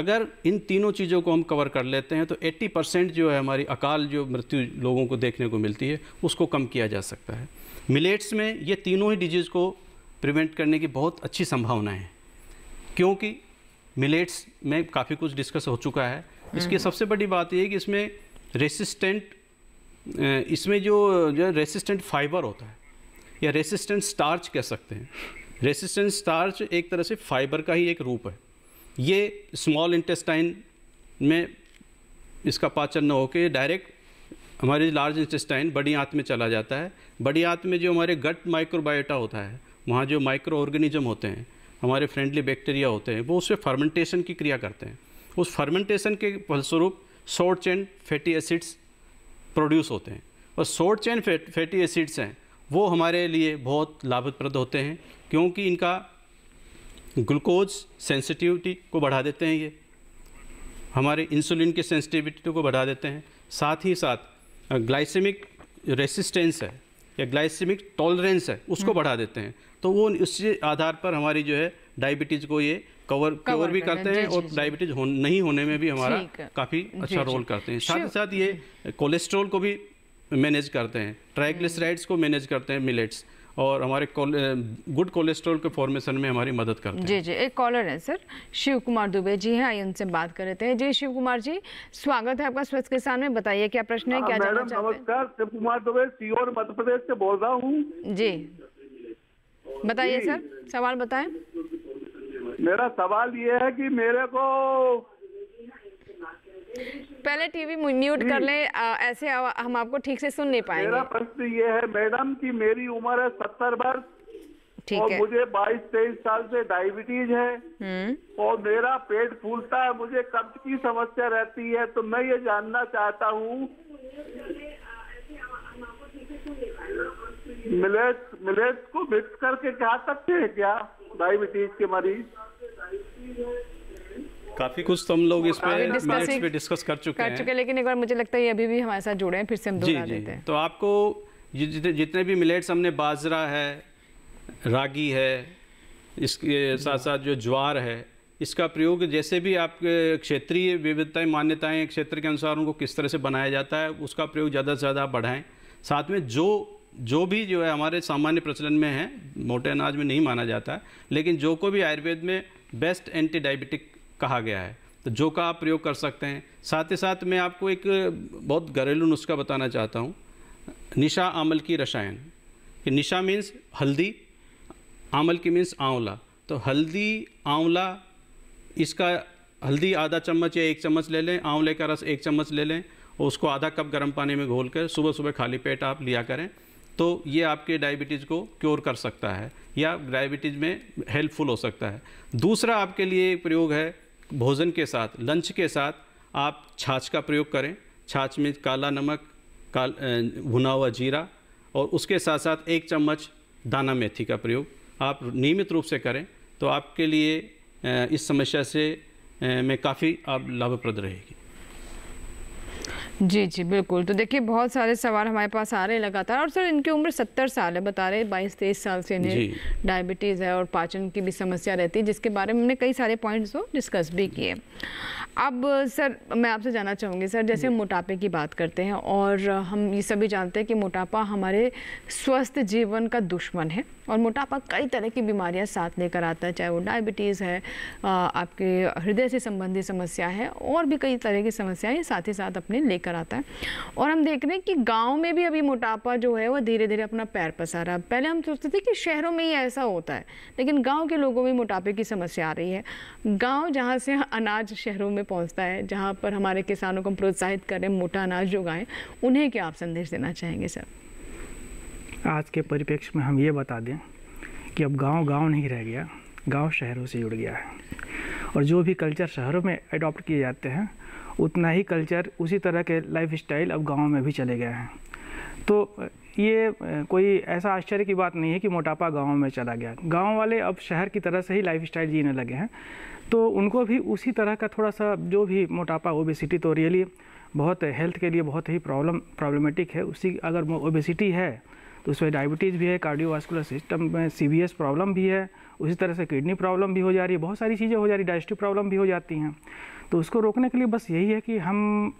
अगर इन तीनों चीज़ों को हम कवर कर लेते हैं तो 80 परसेंट जो है हमारी अकाल जो मृत्यु लोगों को देखने को मिलती है उसको कम किया जा सकता है मिलेट्स में ये तीनों ही डिजीज़ को प्रिवेंट करने की बहुत अच्छी संभावनाएँ हैं क्योंकि मिलेट्स में काफ़ी कुछ डिस्कस हो चुका है इसकी हम्म। सबसे बड़ी बात यह है कि इसमें रेसिस्टेंट इसमें जो जो है रेसिस्टेंट फाइबर होता है या रेसिस्टेंट स्टार्च कह सकते हैं रेसिस्टेंट स्टार्च एक तरह से फाइबर का ही एक रूप है ये स्मॉल इंटेस्टाइन में इसका पाचन न होकर डायरेक्ट हमारे लार्ज इंटेस्टाइन बड़ी आंत में चला जाता है बड़ी आंत में जो हमारे गट माइक्रोबायोटा होता है वहाँ जो माइक्रो ऑर्गेनिज्म होते हैं हमारे फ्रेंडली बैक्टीरिया होते हैं वो उसमें फर्मेंटेशन की क्रिया करते हैं उस फर्मेंटेशन के फलस्वरूप short chain fatty acids produce होते हैं और short chain fat fatty acids हैं वो हमारे लिए बहुत लाभप्रद होते हैं क्योंकि इनका ग्लूकोज सेंसिटिविटी को बढ़ा देते हैं ये हमारे इंसुलिन की सेंसिटिविटी को बढ़ा देते हैं साथ ही साथ ग्लाइसेमिक रेसिस्टेंस है या ग्लाइसेमिक टॉलरेंस है उसको हम्म। बढ़ा देते हैं तो वो उसके आधार पर हमारी जो है डायबिटीज़ को ये कवर कवर भी करते हैं और डायबिटीज हो, नहीं होने में भी हमारा काफ़ी अच्छा रोल करते हैं साथ ही साथ ये कोलेस्ट्रोल को भी मैनेज करते हैं ट्राइग्लिसराइड्स हम्म। को मैनेज करते हैं मिलेट्स और हमारे गुड कोलेस्ट्रॉल के फॉर्मेशन में हमारी मदद करते हैं जी जी एक कॉलर है सर शिव कुमार दुबे जी हैं हाँ, आइए उनसे बात कर रहे हैं जी शिव कुमार जी स्वागत है आपका स्वस्थ किसान में बताइए क्या प्रश्न है हाँ, क्या मैडम नमस्कार शिव कुमार दुबे मध्य प्रदेश से बोल रहा हूँ जी बताइए सर सवाल बताएं मेरा सवाल ये है कि मेरे को पहले टीवी म्यूट कर ले आ, ऐसे हम आपको ठीक से सुन नहीं पाएंगे मेरा प्रश्न ये है मैडम कि मेरी उम्र है सत्तर वर्ष और है। मुझे बाईस तेईस साल से डायबिटीज है हम्म। और मेरा पेट फूलता है मुझे कब्ज की समस्या रहती है तो मैं ये जानना चाहता हूँ मिलेट मिलेट को मिक्स करके खा सकते हैं क्या डायबिटीज के मरीज काफी कुछ तो हम लोग इस पे पे डिस्कस कर चुके कर चुके हैं लेकिन एक बार मुझे लगता है ये अभी भी हमारे साथ जुड़े हैं फिर से हम जी, जी, देते हैं तो आपको जितने भी मिलेट्स हमने बाजरा है रागी है इसके साथ साथ जो ज्वार है इसका प्रयोग जैसे भी आपके क्षेत्रीय विविधताएं मान्यताएं क्षेत्र के अनुसार उनको किस तरह से बनाया जाता है उसका प्रयोग ज़्यादा से ज़्यादा बढ़ाएं साथ में जो जो भी जो है हमारे सामान्य प्रचलन में है मोटे अनाज में नहीं माना जाता है लेकिन जो को भी आयुर्वेद में बेस्ट एंटी डायबिटिक कहा गया है तो जो का आप प्रयोग कर सकते हैं साथ ही साथ मैं आपको एक बहुत घरेलू नुस्खा बताना चाहता हूँ निशा आमल की रसायन कि निशा मीन्स हल्दी आमल की मीन्स आंवला तो हल्दी आंवला इसका हल्दी आधा चम्मच या एक चम्मच ले लें आंवले का रस एक चम्मच ले लें और उसको आधा कप गर्म पानी में घोल कर सुबह सुबह खाली पेट आप लिया करें तो ये आपके डायबिटीज़ को क्योर कर सकता है या डायबिटीज़ में हेल्पफुल हो सकता है दूसरा आपके लिए प्रयोग है भोजन के साथ लंच के साथ आप छाछ का प्रयोग करें छाछ में काला नमक काल भुना हुआ जीरा और उसके साथ साथ एक चम्मच दाना मेथी का प्रयोग आप नियमित रूप से करें तो आपके लिए इस समस्या से में काफ़ी आप लाभप्रद रहेगी जी जी बिल्कुल तो देखिए बहुत सारे सवाल हमारे पास आ रहे हैं लगातार और सर इनकी उम्र सत्तर साल है बता रहे बाईस तेईस साल से इन्हें डायबिटीज़ है और पाचन की भी समस्या रहती है जिसके बारे में हमने कई सारे पॉइंट्स को तो डिस्कस भी किए अब सर मैं आपसे जानना चाहूँगी सर जैसे मोटापे की बात करते हैं और हम ये सभी जानते हैं कि मोटापा हमारे स्वस्थ जीवन का दुश्मन है और मोटापा कई तरह की बीमारियां साथ लेकर आता है चाहे वो डायबिटीज़ है आपके हृदय से संबंधित समस्या है और भी कई तरह की समस्याएं साथ ही साथ अपने लेकर आता है और हम देख रहे हैं कि गाँव में भी अभी मोटापा जो है वो धीरे धीरे अपना पैर पसारा पहले हम सोचते थे कि शहरों में ही ऐसा होता है लेकिन गाँव के लोगों में मोटापे की समस्या आ रही है गाँव जहाँ से अनाज शहरों में पहुँचता है जहाँ पर हमारे किसानों को प्रोत्साहित करें मोटा अनाज जो उन्हें क्या आप संदेश देना चाहेंगे सर आज के परिप्रेक्ष्य में हम ये बता दें कि अब गांव गांव नहीं रह गया गांव शहरों से जुड़ गया है और जो भी कल्चर शहरों में अडॉप्ट किए जाते हैं उतना ही कल्चर उसी तरह के लाइफ स्टाइल अब गाँव में भी चले गए हैं तो ये कोई ऐसा आश्चर्य की बात नहीं है कि मोटापा गाँव में चला गया गाँव वाले अब शहर की तरह से ही लाइफ स्टाइल जीने लगे हैं तो उनको भी उसी तरह का थोड़ा सा जो भी मोटापा ओबेसिटी तो रियली बहुत हेल्थ के लिए बहुत ही प्रॉब्लम प्रॉब्लमेटिक है उसी अगर ओबेसिटी है तो उसमें डायबिटीज़ भी है कार्डियोवास्कुलर सिस्टम में सीवियस प्रॉब्लम भी है उसी तरह से किडनी प्रॉब्लम भी हो जा रही है बहुत सारी चीज़ें हो जा रही डाइजेस्टिव प्रॉब्लम भी हो जाती हैं तो उसको रोकने के लिए बस यही है कि हम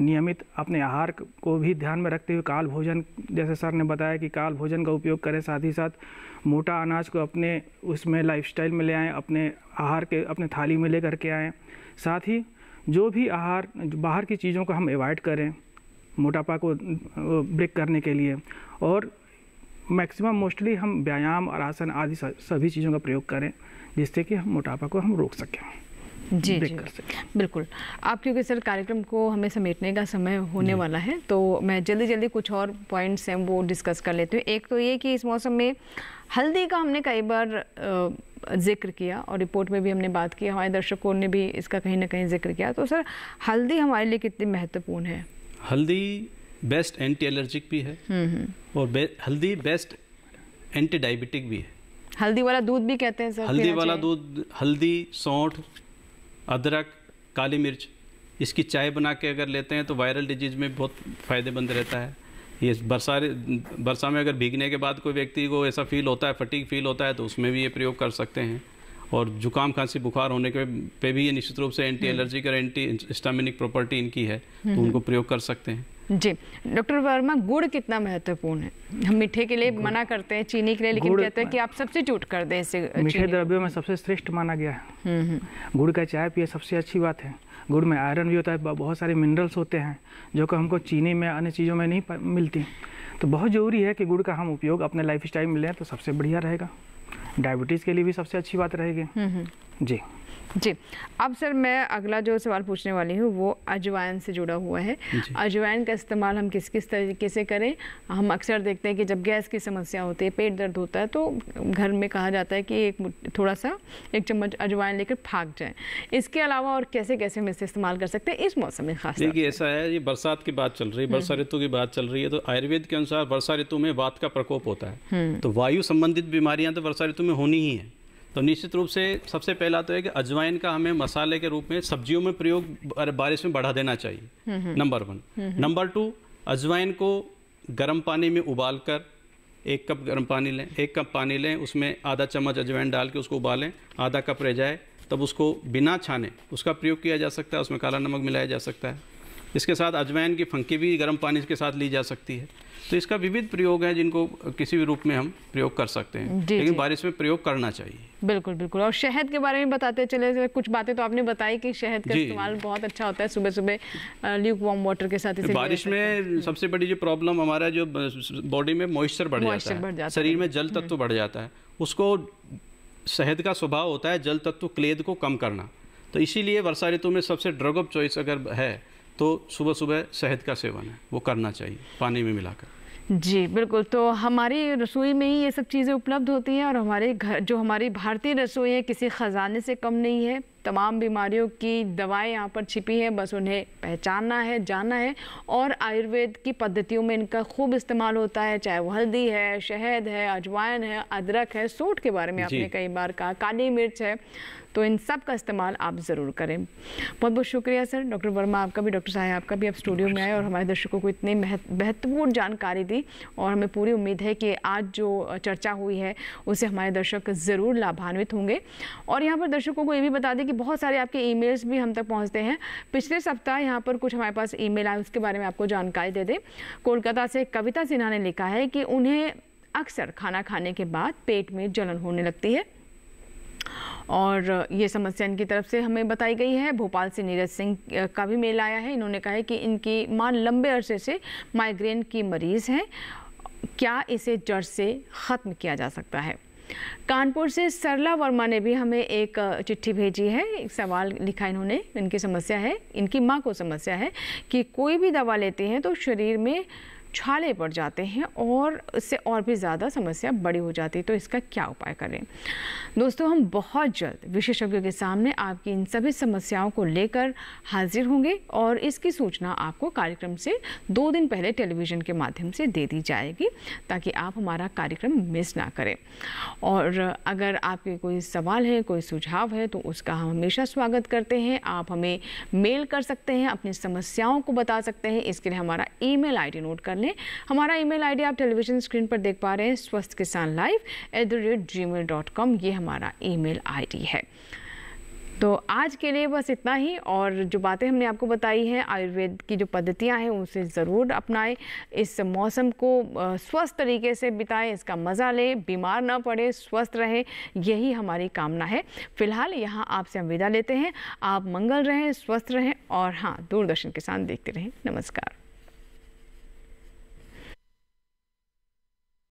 नियमित अपने आहार को भी ध्यान में रखते हुए काल भोजन जैसे सर ने बताया कि काल भोजन का उपयोग करें साथ ही साथ मोटा अनाज को अपने उसमें लाइफस्टाइल में ले आएँ अपने आहार के अपने थाली में ले करके आएँ साथ ही जो भी आहार बाहर की चीज़ों को हम एवॉइड करें मोटापा को ब्रेक करने के लिए और मैक्सिमम मोस्टली हम व्यायाम और आसन आदि सभी चीज़ों का प्रयोग करें जिससे कि हम मोटापा को हम रोक सकें जी जी बिल्कुल आप क्योंकि सर कार्यक्रम को हमें समेटने का समय होने वाला है तो मैं जल्दी जल्दी कुछ और पॉइंट्स हैं वो डिस्कस कर लेती हूँ एक तो ये कि इस मौसम में हल्दी का हमने कई बार जिक्र किया और रिपोर्ट में भी हमने बात की हमारे दर्शकों ने भी इसका कहीं ना कहीं जिक्र किया तो सर हल्दी हमारे लिए कितनी महत्वपूर्ण है हल्दी बेस्ट एंटी एलर्जिक भी है हम्म, हम्म। और बे, हल्दी बेस्ट एंटी डायबिटिक भी है हल्दी वाला दूध भी कहते हैं सर हल्दी वाला दूध हल्दी सौंठ अदरक काली मिर्च इसकी चाय बना के अगर लेते हैं तो वायरल डिजीज में बहुत फ़ायदेमंद रहता है ये बरसा बरसा में अगर भीगने के बाद कोई व्यक्ति को ऐसा फील होता है फटीक फील होता है तो उसमें भी ये प्रयोग कर सकते हैं और जुकाम खांसी बुखार होने के पे भी ये निश्चित रूप से एंटी एलर्जिक और एंटी स्टामिनिक प्रॉपर्टी इनकी है तो हम्म, उनको प्रयोग कर सकते हैं जी डॉक्टर वर्मा गुड़ कितना महत्वपूर्ण है हम मीठे के लिए मना करते हैं चीनी के लिए लेकिन कहते हैं कि आप चूट कर दें इसे मीठे द्रव्यों में सबसे श्रेष्ठ माना गया है हम्म, हम्म। गुड़ का चाय पिए सबसे अच्छी बात है गुड़ में आयरन भी होता है बहुत सारे मिनरल्स होते हैं जो कि हमको चीनी में अन्य चीज़ों में नहीं मिलती तो बहुत ज़रूरी है कि गुड़ का हम उपयोग अपने लाइफ स्टाइल में लें तो सबसे बढ़िया रहेगा डायबिटीज़ के लिए भी सबसे अच्छी बात रहेगी हम्म, जी जी अब सर मैं अगला जो सवाल पूछने वाली हूँ वो अजवाइन से जुड़ा हुआ है अजवाइन का इस्तेमाल हम किस किस तरीके से करें हम अक्सर देखते हैं कि जब गैस की समस्या होती है पेट दर्द होता है तो घर में कहा जाता है कि एक थोड़ा सा एक चम्मच अजवाइन लेकर फाक जाए इसके अलावा और कैसे कैसे हम इसे इस्तेमाल कर सकते हैं इस मौसम में खास देखिए ऐसा है ये बरसात की बात चल रही है वर्षा हम्म। ऋतु की बात चल रही है तो आयुर्वेद के अनुसार वर्षा ऋतु में वात का प्रकोप होता है हम्म। तो वायु संबंधित बीमारियाँ तो वर्षा ऋतु में होनी ही है तो निश्चित रूप से सबसे पहला तो है कि अजवाइन का हमें मसाले के रूप में सब्जियों में प्रयोग बारिश में बढ़ा देना चाहिए नंबर वन नंबर टू अजवाइन को गर्म पानी में उबाल कर एक कप गर्म पानी लें एक कप पानी लें उसमें आधा चम्मच अजवाइन डाल के उसको उबालें आधा कप रह जाए तब उसको बिना छाने उसका प्रयोग किया जा सकता है उसमें काला नमक मिलाया जा सकता है इसके साथ अजवाइन की फंकी भी गर्म पानी के साथ ली जा सकती है तो इसका विविध प्रयोग है जिनको किसी भी रूप में हम प्रयोग कर सकते हैं जी, लेकिन जी। बारिश में प्रयोग करना चाहिए बिल्कुल बिल्कुल और शहद के बारे में बताते चले कुछ बातें तो आपने बताई कि शहद का इस्तेमाल बहुत अच्छा होता है सुबह सुबह ल्यूक वार्म वाटर के साथ बारिश में हम्म। सबसे बड़ी जो प्रॉब्लम हमारा जो बॉडी में मॉइस्चर बढ़ जाता है शरीर में जल तत्व हम्म। बढ़ जाता है उसको शहद का स्वभाव होता है जल तत्व क्लेद को कम करना तो इसीलिए वर्षा ऋतु में सबसे ड्रग ऑफ चॉइस अगर है तो सुबह सुबह शहद का सेवन है वो करना चाहिए पानी में मिलाकर जी बिल्कुल तो हमारी रसोई में ही ये सब चीज़ें उपलब्ध होती हैं और हमारे घर जो हमारी भारतीय रसोई है किसी ख़जाने से कम नहीं है तमाम बीमारियों की दवाएं यहाँ पर छिपी हैं बस उन्हें पहचानना है जानना है और आयुर्वेद की पद्धतियों में इनका खूब इस्तेमाल होता है चाहे वो हल्दी है शहद है अजवाइन है अदरक है सूट के बारे में आपने कई बार कहा काली मिर्च है तो इन सब का इस्तेमाल आप ज़रूर करें बहुत बहुत शुक्रिया सर डॉक्टर वर्मा आपका भी डॉक्टर साहेब आपका भी आप स्टूडियो में आए और हमारे दर्शकों को इतनी महत्वपूर्ण जानकारी दी और हमें पूरी उम्मीद है कि आज जो चर्चा हुई है उससे हमारे दर्शक ज़रूर लाभान्वित होंगे और यहाँ पर दर्शकों को ये भी बता दें कि बहुत सारे आपके ई भी हम तक पहुँचते हैं पिछले सप्ताह यहाँ पर कुछ हमारे पास ई आए उसके बारे में आपको जानकारी दे दें कोलकाता से कविता सिन्हा ने लिखा है कि उन्हें अक्सर खाना खाने के बाद पेट में जलन होने लगती है और ये समस्या इनकी तरफ से हमें बताई गई है भोपाल से नीरज सिंह का भी मेल आया है इन्होंने कहा है कि इनकी मां लंबे अरसे से माइग्रेन की मरीज़ हैं क्या इसे जड़ से ख़त्म किया जा सकता है कानपुर से सरला वर्मा ने भी हमें एक चिट्ठी भेजी है एक सवाल लिखा इन्होंने इनकी समस्या है इनकी माँ को समस्या है कि कोई भी दवा लेते हैं तो शरीर में छाले पड़ जाते हैं और इससे और भी ज़्यादा समस्या बड़ी हो जाती है तो इसका क्या उपाय करें दोस्तों हम बहुत जल्द विशेषज्ञों के सामने आपकी इन सभी समस्याओं को लेकर हाजिर होंगे और इसकी सूचना आपको कार्यक्रम से दो दिन पहले टेलीविज़न के माध्यम से दे दी जाएगी ताकि आप हमारा कार्यक्रम मिस ना करें और अगर आपके कोई सवाल है कोई सुझाव है तो उसका हम हमेशा स्वागत करते हैं आप हमें मेल कर सकते हैं अपनी समस्याओं को बता सकते हैं इसके लिए हमारा ई मेल नोट कर लें हैं हमारा ईमेल आईडी आप टेलीविजन स्क्रीन पर देख पा रहे हैं Swasth Kisan live at the rate Gmail dot com ये हमारा ईमेल आईडी है तो आज के लिए बस इतना ही और जो बातें हमने आपको बताई हैं आयुर्वेद की जो पद्धतियां हैं उसे ज़रूर अपनाएं इस मौसम को स्वस्थ तरीके से बिताएं इसका मज़ा लें बीमार ना पड़े स्वस्थ रहें यही हमारी कामना है फिलहाल यहां आपसे हम विदा लेते हैं आप मंगल रहें स्वस्थ रहें और हाँ दूरदर्शन के साथ देखते रहें नमस्कार